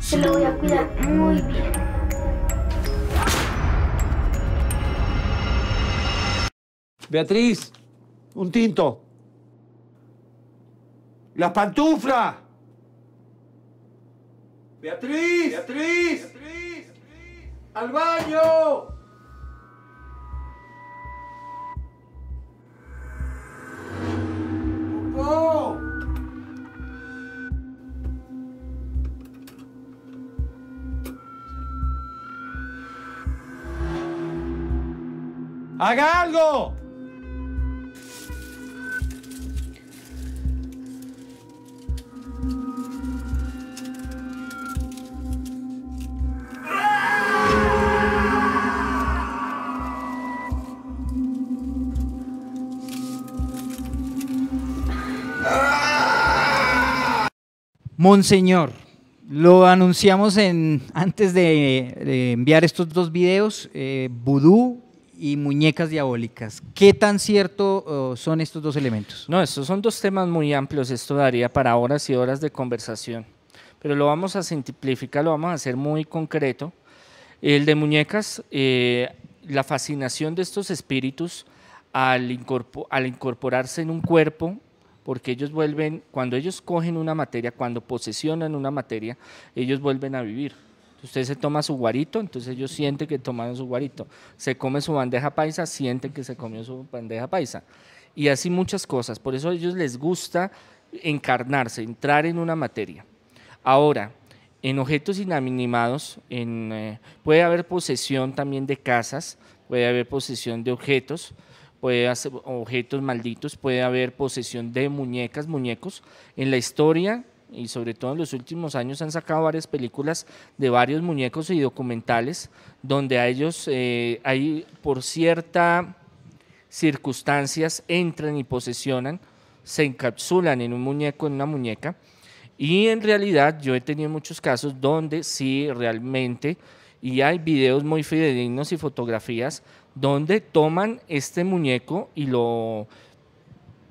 Se lo voy a cuidar muy bien. Beatriz, un tinto. ¡Las pantuflas! ¡Beatriz! ¡Beatriz! ¡Beatriz! ¡Al baño! ¡Haga algo! Monseñor, lo anunciamos en, antes de, enviar estos dos videos, eh, vudú y muñecas diabólicas. ¿Qué tan cierto oh, son estos dos elementos? No, estos son dos temas muy amplios, esto daría para horas y horas de conversación, pero lo vamos a simplificar, lo vamos a hacer muy concreto. El de muñecas, eh, la fascinación de estos espíritus al incorporarse en un cuerpo porque ellos vuelven, cuando ellos cogen una materia, cuando posesionan una materia, ellos vuelven a vivir. Usted se toma su guarito, entonces ellos sienten que tomaron su guarito. Se come su bandeja paisa, sienten que se comió su bandeja paisa. Y así muchas cosas. Por eso a ellos les gusta encarnarse, entrar en una materia. Ahora, en objetos inanimados, en, eh, puede haber posesión también de casas, puede haber posesión de objetos, puede objetos malditos, puede haber posesión de muñecas, muñecos. En la historia y sobre todo en los últimos años han sacado varias películas de varios muñecos y documentales donde a ellos eh, hay por cierta circunstancias entran y posesionan, se encapsulan en un muñeco, en una muñeca. Y en realidad yo he tenido muchos casos donde sí realmente, y hay videos muy fidedignos y fotografías donde toman este muñeco y lo,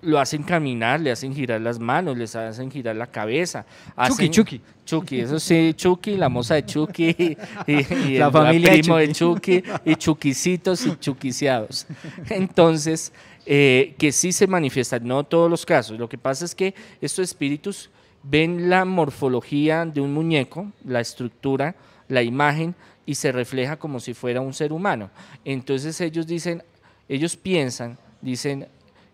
lo hacen caminar, le hacen girar las manos, les hacen girar la cabeza. Hacen, Chucky, Chucky. eso sí, Chucky, la moza de Chucky, y, la familia de Chucky. y Chuquisitos y Chuquiciados. Entonces, eh, que sí se manifiestan, no todos los casos. Lo que pasa es que estos espíritus ven la morfología de un muñeco, la estructura, la imagen, y se refleja como si fuera un ser humano. Entonces ellos dicen, ellos piensan, dicen,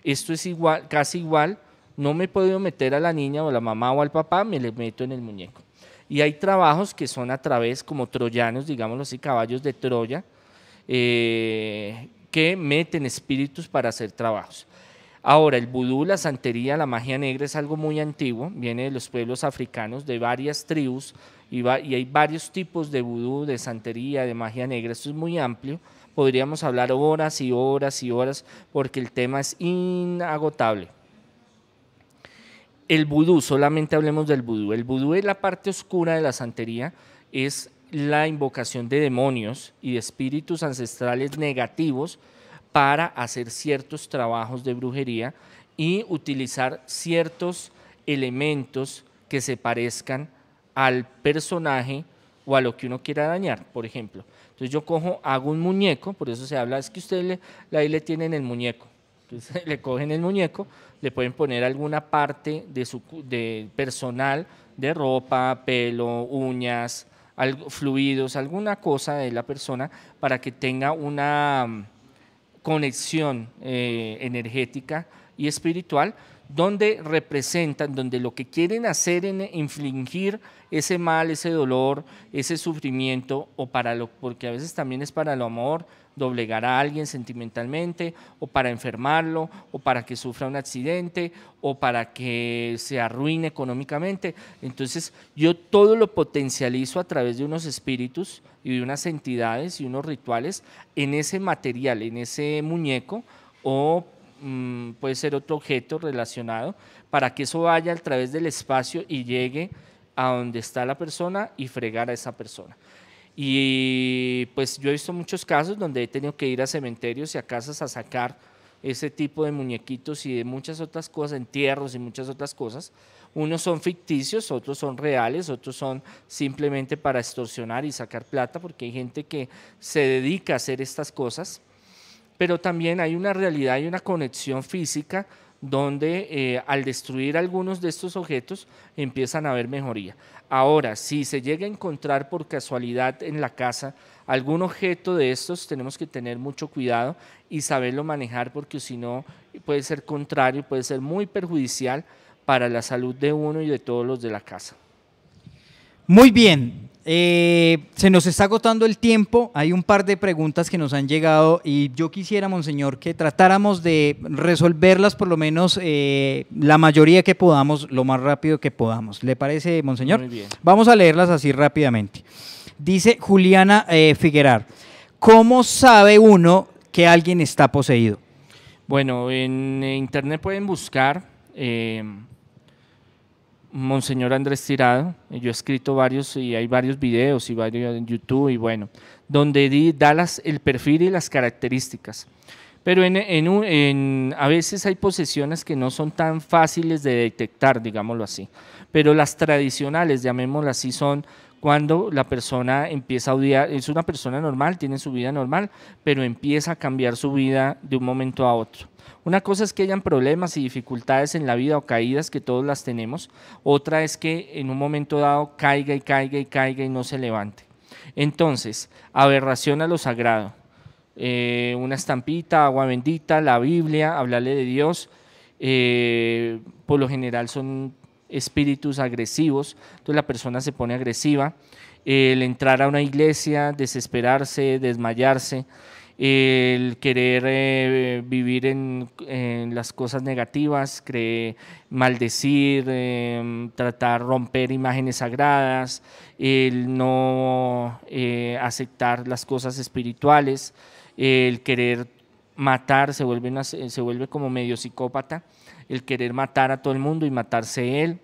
esto es igual, casi igual, no me puedo meter a la niña o la mamá o al papá, me le meto en el muñeco. Y hay trabajos que son a través, como troyanos, digámoslo así, caballos de Troya, eh, que meten espíritus para hacer trabajos. Ahora, el vudú, la santería, la magia negra es algo muy antiguo, viene de los pueblos africanos, de varias tribus, y, hay varios tipos de vudú, de santería, de magia negra, esto es muy amplio, podríamos hablar horas y horas y horas porque el tema es inagotable. El vudú, solamente hablemos del vudú. El vudú es la parte oscura de la santería, es la invocación de demonios y espíritus ancestrales negativos para hacer ciertos trabajos de brujería y utilizar ciertos elementos que se parezcan al personaje o a lo que uno quiera dañar, por ejemplo. Entonces yo cojo, hago un muñeco, por eso se habla, es que ustedes le, le tienen el muñeco. Entonces le cogen el muñeco, le pueden poner alguna parte de su personal, de ropa, pelo, uñas, algo, fluidos, alguna cosa de la persona para que tenga una mm, conexión eh, energética y espiritual donde representan, donde lo que quieren hacer es infligir ese mal, ese dolor, ese sufrimiento, o para lo, porque a veces también es para el amor, doblegar a alguien sentimentalmente, o para enfermarlo, o para que sufra un accidente, o para que se arruine económicamente. Entonces yo todo lo potencializo a través de unos espíritus y de unas entidades y unos rituales en ese material, en ese muñeco, o Mm, puede ser otro objeto relacionado, para que eso vaya a través del espacio y llegue a donde está la persona y fregar a esa persona. Y pues yo he visto muchos casos donde he tenido que ir a cementerios y a casas a sacar ese tipo de muñequitos y de muchas otras cosas, entierros y muchas otras cosas. Unos son ficticios, otros son reales, otros son simplemente para extorsionar y sacar plata, porque hay gente que se dedica a hacer estas cosas pero también hay una realidad y una conexión física donde eh, al destruir algunos de estos objetos empiezan a haber mejoría. Ahora, si se llega a encontrar por casualidad en la casa algún objeto de estos, tenemos que tener mucho cuidado y saberlo manejar porque si no puede ser contrario, puede ser muy perjudicial para la salud de uno y de todos los de la casa. Muy bien, eh, se nos está agotando el tiempo, hay un par de preguntas que nos han llegado y yo quisiera, Monseñor, que tratáramos de resolverlas por lo menos eh, la mayoría que podamos, lo más rápido que podamos. ¿Le parece, Monseñor? Muy bien. Vamos a leerlas así rápidamente. Dice Juliana eh, Figuerar, ¿cómo sabe uno que alguien está poseído? Bueno, en internet pueden buscar Monseñor Andrés Tirado, yo he escrito varios y hay varios videos y varios en YouTube y bueno, donde da el perfil y las características. Pero a veces hay posesiones que no son tan fáciles de detectar, digámoslo así. Pero las tradicionales, llamémoslas así, son cuando la persona empieza a odiar, es una persona normal, tiene su vida normal, pero empieza a cambiar su vida de un momento a otro. Una cosa es que hayan problemas y dificultades en la vida o caídas que todos las tenemos, otra es que en un momento dado caiga y caiga y caiga y no se levante. Entonces, aberración a lo sagrado, eh, una estampita, agua bendita, la Biblia, hablarle de Dios, eh, por lo general son espíritus agresivos, entonces la persona se pone agresiva, el entrar a una iglesia, desesperarse, desmayarse, el querer eh, vivir en, las cosas negativas, creer, maldecir, eh, tratar romper imágenes sagradas, el no eh, aceptar las cosas espirituales, el querer matar, se vuelve, se vuelve como medio psicópata el querer matar a todo el mundo y matarse él,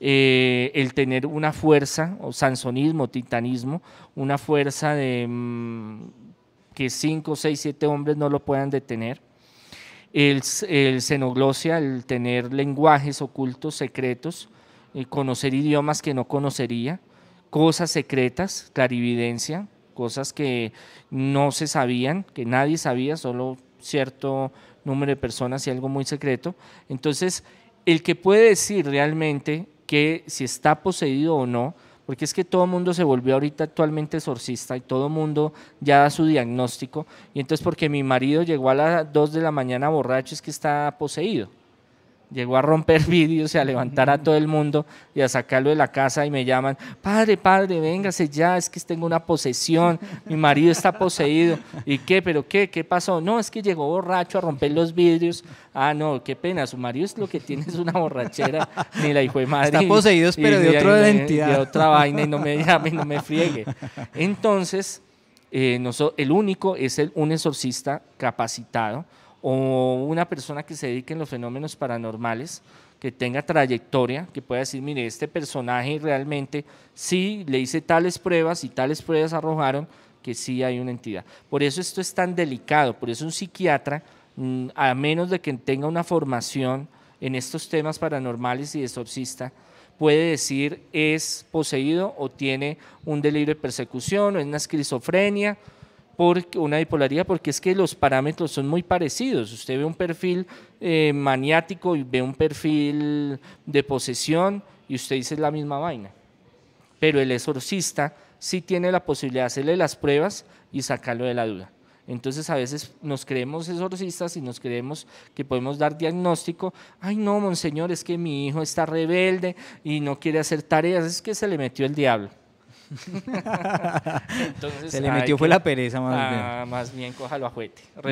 eh, el tener una fuerza, o sansonismo, titanismo, una fuerza de mm, que cinco, seis, siete hombres no lo puedan detener. El, el xenoglosia, el tener lenguajes ocultos, secretos, eh, conocer idiomas que no conocería, cosas secretas, clarividencia, cosas que no se sabían, que nadie sabía, solo cierto número de personas y algo muy secreto. Entonces, el que puede decir realmente que si está poseído o no, porque es que todo el mundo se volvió ahorita actualmente exorcista y todo el mundo ya da su diagnóstico, y entonces porque mi marido llegó a las 2 de la mañana borracho es que está poseído llegó a romper vidrios y a levantar a todo el mundo y a sacarlo de la casa y me llaman, padre, padre, véngase ya, es que tengo una posesión, mi marido está poseído. ¿Y qué? ¿Pero qué? ¿Qué pasó? No, es que llegó borracho a romper los vidrios. Ah, no, qué pena, su marido es lo que tiene es una borrachera, ni la hijo de madre. Está poseído, pero de, otra identidad. De, otra vaina y no me llame, no me friegue. Entonces, eh, el único es un exorcista capacitado o una persona que se dedique en los fenómenos paranormales, que tenga trayectoria, que pueda decir, mire, este personaje realmente sí le hice tales pruebas y tales pruebas arrojaron que sí hay una entidad. Por eso esto es tan delicado, por eso un psiquiatra, mm, a menos de que tenga una formación en estos temas paranormales y de exorcista, puede decir es poseído o tiene un delirio de persecución o es una esquizofrenia por una bipolaridad, porque es que los parámetros son muy parecidos. Usted ve un perfil eh, maniático y ve un perfil de posesión y usted dice la misma vaina. Pero el exorcista sí tiene la posibilidad de hacerle las pruebas y sacarlo de la duda. Entonces a veces nos creemos exorcistas y nos creemos que podemos dar diagnóstico, ay no, monseñor, es que mi hijo está rebelde y no quiere hacer tareas, es que se le metió el diablo se le metió fue la pereza más ah, bien. Más bien cójalo a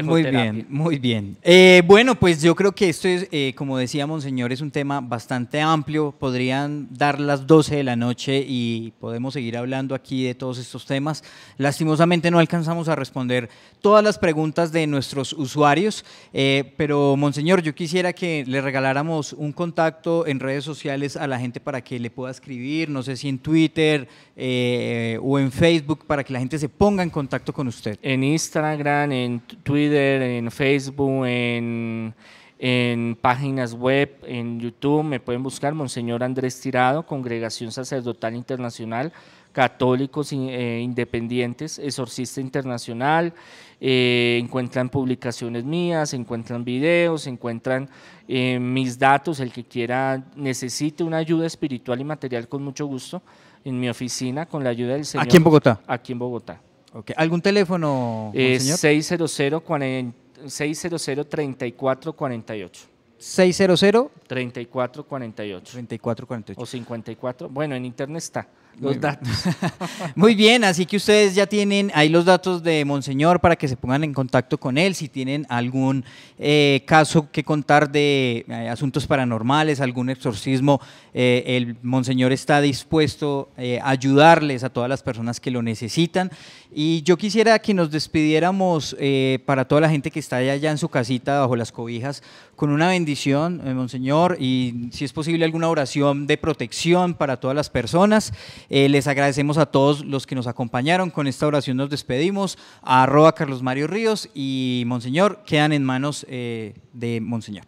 Muy bien, muy eh, bien. bueno, pues yo creo que esto es, eh, como decía Monseñor, es un tema bastante amplio. Podrían dar las 12 de la noche y podemos seguir hablando aquí de todos estos temas. Lastimosamente no alcanzamos a responder todas las preguntas de nuestros usuarios, eh, pero Monseñor, yo quisiera que le regaláramos un contacto en redes sociales a la gente para que le pueda escribir, no sé si en Twitter. Eh, eh, o en Facebook para que la gente se ponga en contacto con usted? En Instagram, en Twitter, en Facebook, en, páginas web, en YouTube, me pueden buscar Monseñor Andrés Tirado, Congregación Sacerdotal Internacional, Católicos eh, Independientes, Exorcista Internacional, eh, encuentran publicaciones mías, encuentran videos, encuentran mis datos, el que quiera, necesite una ayuda espiritual y material con mucho gusto en mi oficina con la ayuda del señor. ¿Aquí en Bogotá? Aquí en Bogotá. Okay. ¿Algún teléfono, eh, 600 600 3448. 600 3448. 3448. O 54. Bueno, en internet está. Los datos. Muy bien, así que ustedes ya tienen ahí los datos de Monseñor para que se pongan en contacto con él si tienen algún eh, caso que contar de eh, asuntos paranormales, algún exorcismo. Eh, el Monseñor está dispuesto a ayudarles a todas las personas que lo necesitan. Y yo quisiera que nos despidiéramos para toda la gente que está allá en su casita bajo las cobijas con una bendición, eh, Monseñor, y si es posible alguna oración de protección para todas las personas. Eh, les agradecemos a todos los que nos acompañaron. Con esta oración nos despedimos. A arroba Carlos Mario Ríos y Monseñor quedan en manos eh, de Monseñor.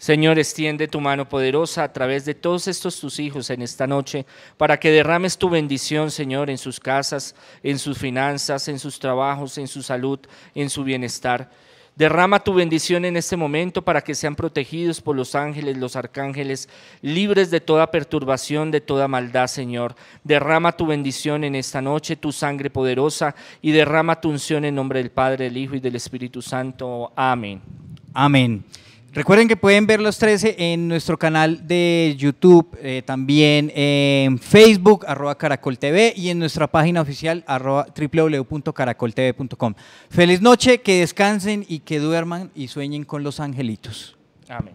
Señor, extiende tu mano poderosa a través de todos estos tus hijos en esta noche, para que derrames tu bendición, Señor, en sus casas, en sus finanzas, en sus trabajos, en su salud, en su bienestar. Derrama tu bendición en este momento para que sean protegidos por los ángeles, los arcángeles, libres de toda perturbación, de toda maldad, Señor. Derrama tu bendición en esta noche, tu sangre poderosa, y derrama tu unción en nombre del Padre, del Hijo y del Espíritu Santo. Amén. Amén. Recuerden que pueden ver los 13 en nuestro canal de YouTube, eh, también en Facebook, arroba Caracol TV, y en nuestra página oficial, arroba www.caracoltv.com. Feliz noche, que descansen y que duerman y sueñen con los angelitos. Amén.